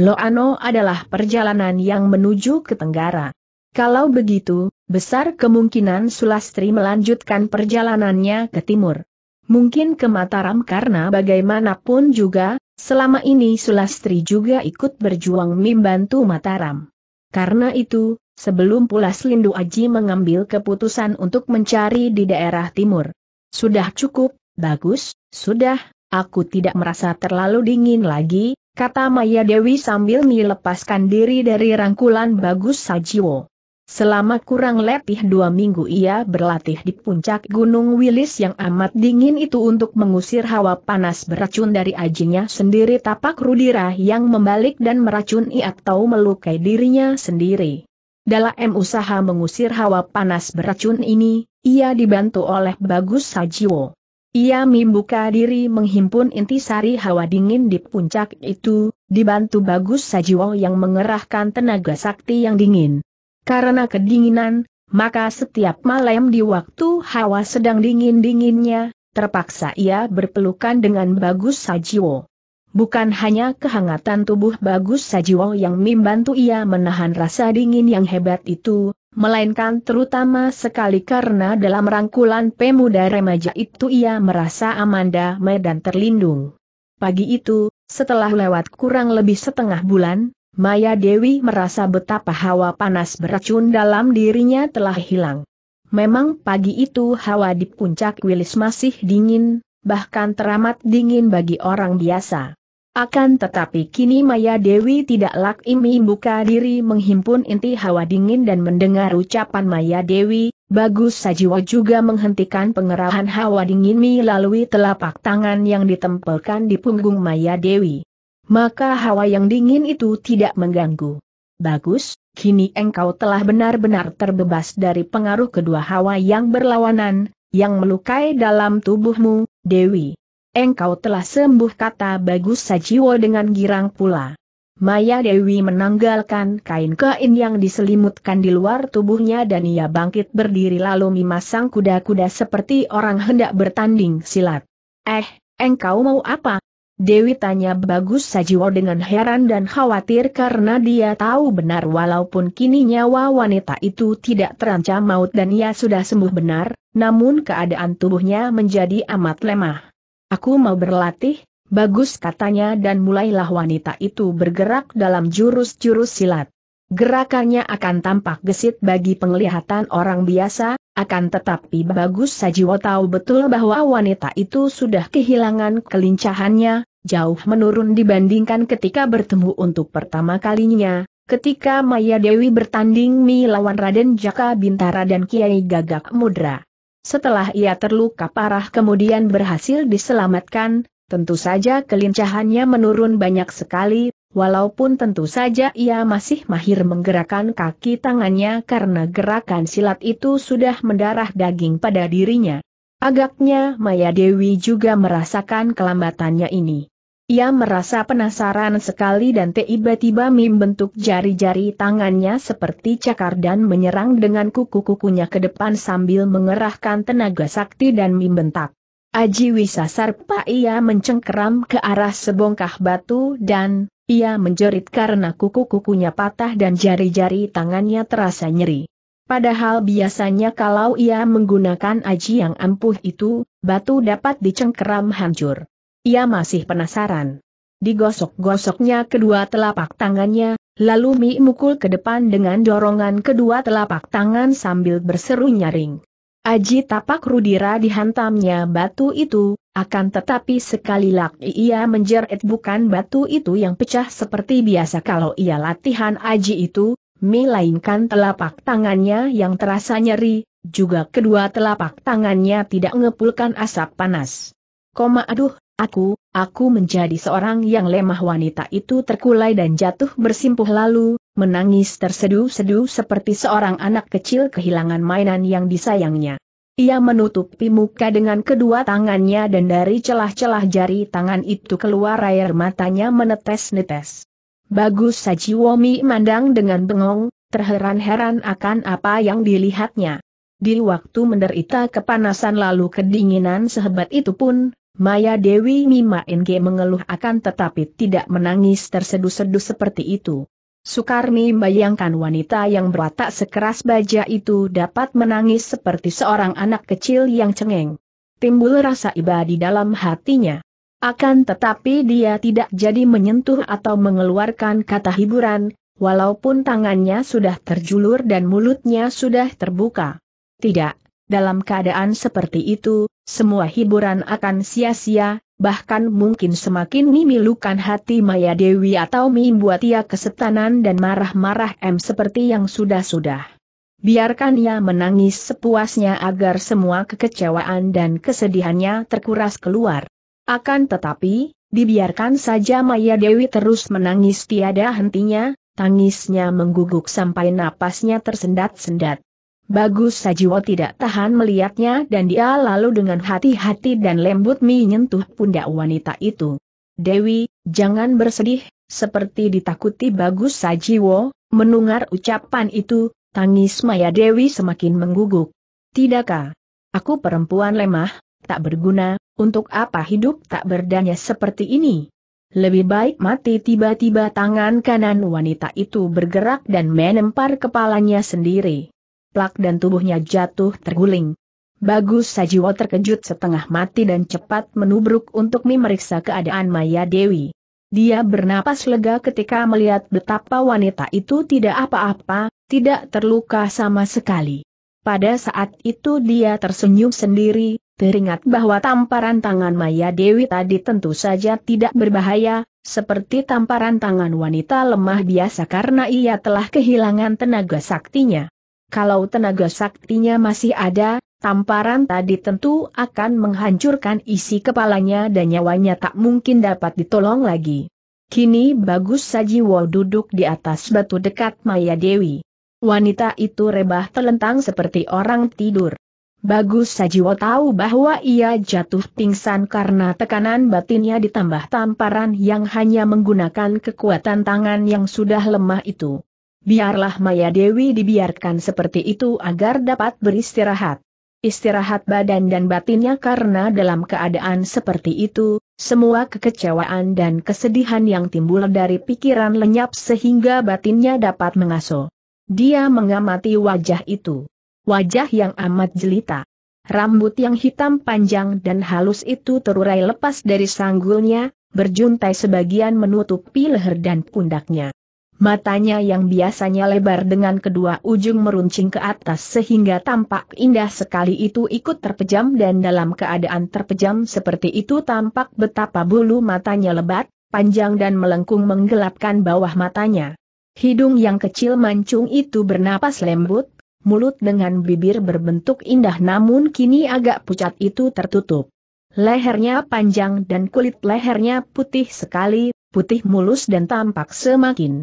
Speaker 1: Loano adalah perjalanan yang menuju ke Tenggara. Kalau begitu, besar kemungkinan Sulastri melanjutkan perjalanannya ke timur. Mungkin ke Mataram karena bagaimanapun juga, selama ini Sulastri juga ikut berjuang membantu Mataram. Karena itu, sebelum pula Slindu Aji mengambil keputusan untuk mencari di daerah timur. Sudah cukup, bagus, sudah, aku tidak merasa terlalu dingin lagi, kata Maya Dewi sambil melepaskan diri dari rangkulan bagus Sajiwo. Selama kurang letih dua minggu ia berlatih di puncak Gunung Wilis yang amat dingin itu untuk mengusir hawa panas beracun dari ajinya sendiri tapak rudira yang membalik dan meracuni atau melukai dirinya sendiri. Dalam usaha mengusir hawa panas beracun ini, ia dibantu oleh Bagus Sajiwo. Ia membuka diri menghimpun intisari hawa dingin di puncak itu, dibantu Bagus Sajiwo yang mengerahkan tenaga sakti yang dingin. Karena kedinginan, maka setiap malam di waktu hawa sedang dingin-dinginnya, terpaksa ia berpelukan dengan Bagus Sajiwo. Bukan hanya kehangatan tubuh bagus Sajiwo yang membantu ia menahan rasa dingin yang hebat itu, melainkan terutama sekali karena dalam rangkulan pemuda remaja itu ia merasa Amanda dan terlindung. Pagi itu, setelah lewat kurang lebih setengah bulan, Maya Dewi merasa betapa hawa panas beracun dalam dirinya telah hilang. Memang pagi itu hawa di puncak Wilis masih dingin, bahkan teramat dingin bagi orang biasa. Akan tetapi kini Maya Dewi tidak lagi buka diri menghimpun inti hawa dingin dan mendengar ucapan Maya Dewi, Bagus Sajiwa juga menghentikan pengerahan hawa dingin melalui telapak tangan yang ditempelkan di punggung Maya Dewi. Maka hawa yang dingin itu tidak mengganggu. Bagus, kini engkau telah benar-benar terbebas dari pengaruh kedua hawa yang berlawanan, yang melukai dalam tubuhmu, Dewi. Engkau telah sembuh kata Bagus Sajiwo dengan girang pula. Maya Dewi menanggalkan kain-kain yang diselimutkan di luar tubuhnya dan ia bangkit berdiri lalu memasang kuda-kuda seperti orang hendak bertanding silat. Eh, engkau mau apa? Dewi tanya Bagus Sajiwo dengan heran dan khawatir karena dia tahu benar walaupun kini nyawa wanita itu tidak terancam maut dan ia sudah sembuh benar, namun keadaan tubuhnya menjadi amat lemah. Aku mau berlatih, bagus katanya dan mulailah wanita itu bergerak dalam jurus-jurus silat. Gerakannya akan tampak gesit bagi penglihatan orang biasa, akan tetapi bagus sajiwa tahu betul bahwa wanita itu sudah kehilangan kelincahannya, jauh menurun dibandingkan ketika bertemu untuk pertama kalinya, ketika Maya Dewi bertanding Mi lawan Raden Jaka Bintara dan Kiai Gagak Mudra. Setelah ia terluka parah kemudian berhasil diselamatkan, tentu saja kelincahannya menurun banyak sekali, walaupun tentu saja ia masih mahir menggerakkan kaki tangannya karena gerakan silat itu sudah mendarah daging pada dirinya. Agaknya Maya Dewi juga merasakan kelambatannya ini. Ia merasa penasaran sekali dan tiba-tiba mim bentuk jari-jari tangannya seperti cakar dan menyerang dengan kuku-kukunya ke depan sambil mengerahkan tenaga sakti dan bentak. Aji Wisasarpa ia mencengkeram ke arah sebongkah batu dan ia menjerit karena kuku-kukunya patah dan jari-jari tangannya terasa nyeri. Padahal biasanya kalau ia menggunakan aji yang ampuh itu, batu dapat dicengkeram hancur. Ia masih penasaran. Digosok-gosoknya kedua telapak tangannya, lalu Mi mukul ke depan dengan dorongan kedua telapak tangan sambil berseru nyaring. Aji tapak Rudira dihantamnya batu itu, akan tetapi sekali lagi ia menjerit bukan batu itu yang pecah seperti biasa kalau ia latihan Aji itu, melainkan telapak tangannya yang terasa nyeri, juga kedua telapak tangannya tidak ngepulkan asap panas. Koma aduh, Aku, aku menjadi seorang yang lemah wanita itu terkulai dan jatuh bersimpuh lalu, menangis terseduh-seduh seperti seorang anak kecil kehilangan mainan yang disayangnya. Ia menutupi muka dengan kedua tangannya dan dari celah-celah jari tangan itu keluar air matanya menetes-netes. Bagus Womi mandang dengan bengong, terheran-heran akan apa yang dilihatnya. Di waktu menderita kepanasan lalu kedinginan sehebat itu pun, Maya Dewi Mima Ge mengeluh akan tetapi tidak menangis terseduh-seduh seperti itu. Sukarni bayangkan wanita yang berwatak sekeras baja itu dapat menangis seperti seorang anak kecil yang cengeng. Timbul rasa iba di dalam hatinya. Akan tetapi dia tidak jadi menyentuh atau mengeluarkan kata hiburan, walaupun tangannya sudah terjulur dan mulutnya sudah terbuka. Tidak, dalam keadaan seperti itu, semua hiburan akan sia-sia, bahkan mungkin semakin memilukan hati Maya Dewi atau membuat ia kesetanan dan marah-marah M seperti yang sudah-sudah. Biarkan ia menangis sepuasnya agar semua kekecewaan dan kesedihannya terkuras keluar. Akan tetapi, dibiarkan saja Maya Dewi terus menangis tiada hentinya, tangisnya mengguguk sampai napasnya tersendat-sendat. Bagus Sajiwo tidak tahan melihatnya dan dia lalu dengan hati-hati dan lembut menyentuh pundak wanita itu. Dewi, jangan bersedih, seperti ditakuti Bagus Sajiwo, mendengar ucapan itu, tangis Maya Dewi semakin mengguguk. Tidakkah? Aku perempuan lemah, tak berguna, untuk apa hidup tak berdaya seperti ini? Lebih baik mati tiba-tiba tangan kanan wanita itu bergerak dan menempar kepalanya sendiri plak dan tubuhnya jatuh terguling. Bagus Sajiwo terkejut setengah mati dan cepat menubruk untuk memeriksa keadaan Maya Dewi. Dia bernapas lega ketika melihat betapa wanita itu tidak apa-apa, tidak terluka sama sekali. Pada saat itu dia tersenyum sendiri, teringat bahwa tamparan tangan Maya Dewi tadi tentu saja tidak berbahaya, seperti tamparan tangan wanita lemah biasa karena ia telah kehilangan tenaga saktinya. Kalau tenaga saktinya masih ada, tamparan tadi tentu akan menghancurkan isi kepalanya dan nyawanya tak mungkin dapat ditolong lagi. Kini Bagus Sajiwo duduk di atas batu dekat Maya Dewi. Wanita itu rebah telentang seperti orang tidur. Bagus Sajiwo tahu bahwa ia jatuh pingsan karena tekanan batinnya ditambah tamparan yang hanya menggunakan kekuatan tangan yang sudah lemah itu. Biarlah Maya Dewi dibiarkan seperti itu agar dapat beristirahat. Istirahat badan dan batinnya karena dalam keadaan seperti itu, semua kekecewaan dan kesedihan yang timbul dari pikiran lenyap sehingga batinnya dapat mengaso. Dia mengamati wajah itu. Wajah yang amat jelita. Rambut yang hitam panjang dan halus itu terurai lepas dari sanggulnya, berjuntai sebagian menutupi leher dan pundaknya matanya yang biasanya lebar dengan kedua ujung meruncing ke atas sehingga tampak indah sekali itu ikut terpejam dan dalam keadaan terpejam seperti itu tampak betapa bulu matanya lebat, panjang dan melengkung menggelapkan bawah matanya. Hidung yang kecil mancung itu bernapas lembut, mulut dengan bibir berbentuk indah namun kini agak pucat itu tertutup. Lehernya panjang dan kulit lehernya putih sekali, putih mulus dan tampak semakin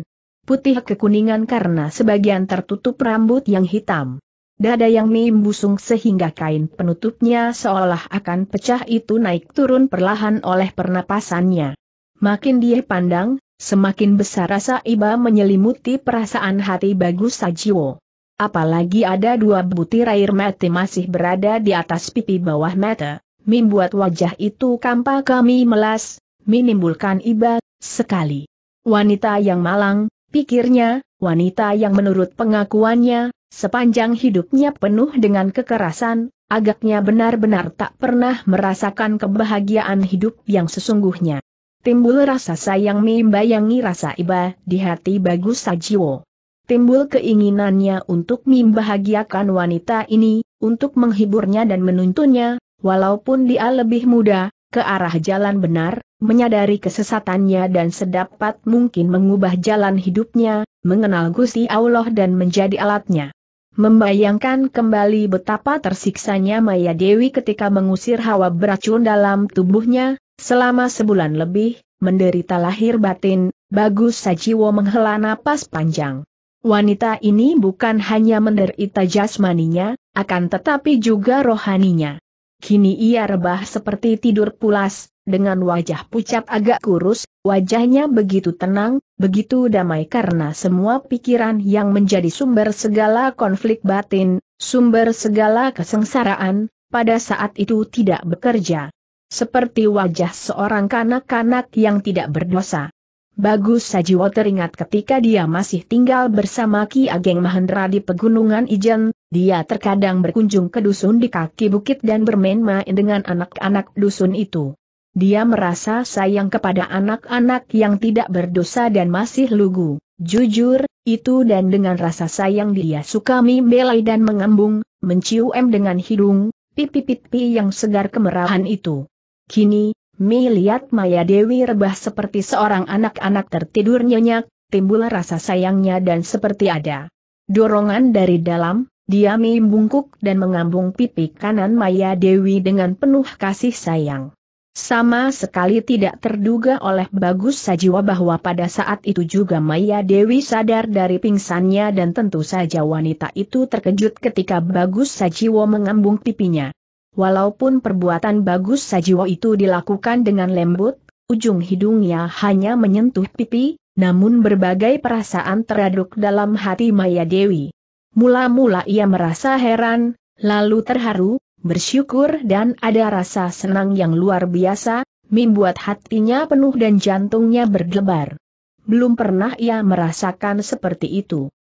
Speaker 1: putih kekuningan karena sebagian tertutup rambut yang hitam. Dada yang membusung sehingga kain penutupnya seolah akan pecah itu naik turun perlahan oleh pernapasannya. Makin dia pandang, semakin besar rasa iba menyelimuti perasaan hati Bagus Sajiwo. Apalagi ada dua butir air mata masih berada di atas pipi bawah mata, membuat wajah itu kampa kami melas, menimbulkan iba, sekali. Wanita yang malang, Pikirnya, wanita yang menurut pengakuannya, sepanjang hidupnya penuh dengan kekerasan, agaknya benar-benar tak pernah merasakan kebahagiaan hidup yang sesungguhnya. Timbul rasa sayang membayangi rasa iba di hati Bagus Sajiwo. Timbul keinginannya untuk membahagiakan wanita ini, untuk menghiburnya dan menuntunnya, walaupun dia lebih muda, ke arah jalan benar, menyadari kesesatannya dan sedapat mungkin mengubah jalan hidupnya, mengenal Gusti Allah dan menjadi alatnya. Membayangkan kembali betapa tersiksanya Maya Dewi ketika mengusir hawa beracun dalam tubuhnya, selama sebulan lebih, menderita lahir batin, Bagus Sajiwo menghela napas panjang. Wanita ini bukan hanya menderita jasmaninya, akan tetapi juga rohaninya. Kini ia rebah seperti tidur pulas, dengan wajah pucat agak kurus, wajahnya begitu tenang, begitu damai karena semua pikiran yang menjadi sumber segala konflik batin, sumber segala kesengsaraan, pada saat itu tidak bekerja. Seperti wajah seorang kanak-kanak yang tidak berdosa. Bagus Sajiwo teringat ketika dia masih tinggal bersama Ki Ageng Mahendra di Pegunungan Ijen, dia terkadang berkunjung ke dusun di kaki bukit dan bermain-main dengan anak-anak dusun itu. Dia merasa sayang kepada anak-anak yang tidak berdosa dan masih lugu. Jujur, itu dan dengan rasa sayang dia suka membelai dan mengembung, mencium dengan hidung, pipi-pipi yang segar kemerahan itu. Kini, Mi lihat Maya Dewi rebah seperti seorang anak-anak tertidur nyenyak, timbul rasa sayangnya dan seperti ada dorongan dari dalam, dia membungkuk dan mengambung pipi kanan Maya Dewi dengan penuh kasih sayang. Sama sekali tidak terduga oleh Bagus Sajiwa bahwa pada saat itu juga Maya Dewi sadar dari pingsannya dan tentu saja wanita itu terkejut ketika Bagus Sajiwa mengambung pipinya. Walaupun perbuatan Bagus Sajiwa itu dilakukan dengan lembut, ujung hidungnya hanya menyentuh pipi, namun berbagai perasaan teraduk dalam hati Maya Dewi. Mula-mula ia merasa heran, lalu terharu, bersyukur dan ada rasa senang yang luar biasa, membuat hatinya penuh dan jantungnya berdebar. Belum pernah ia merasakan seperti itu.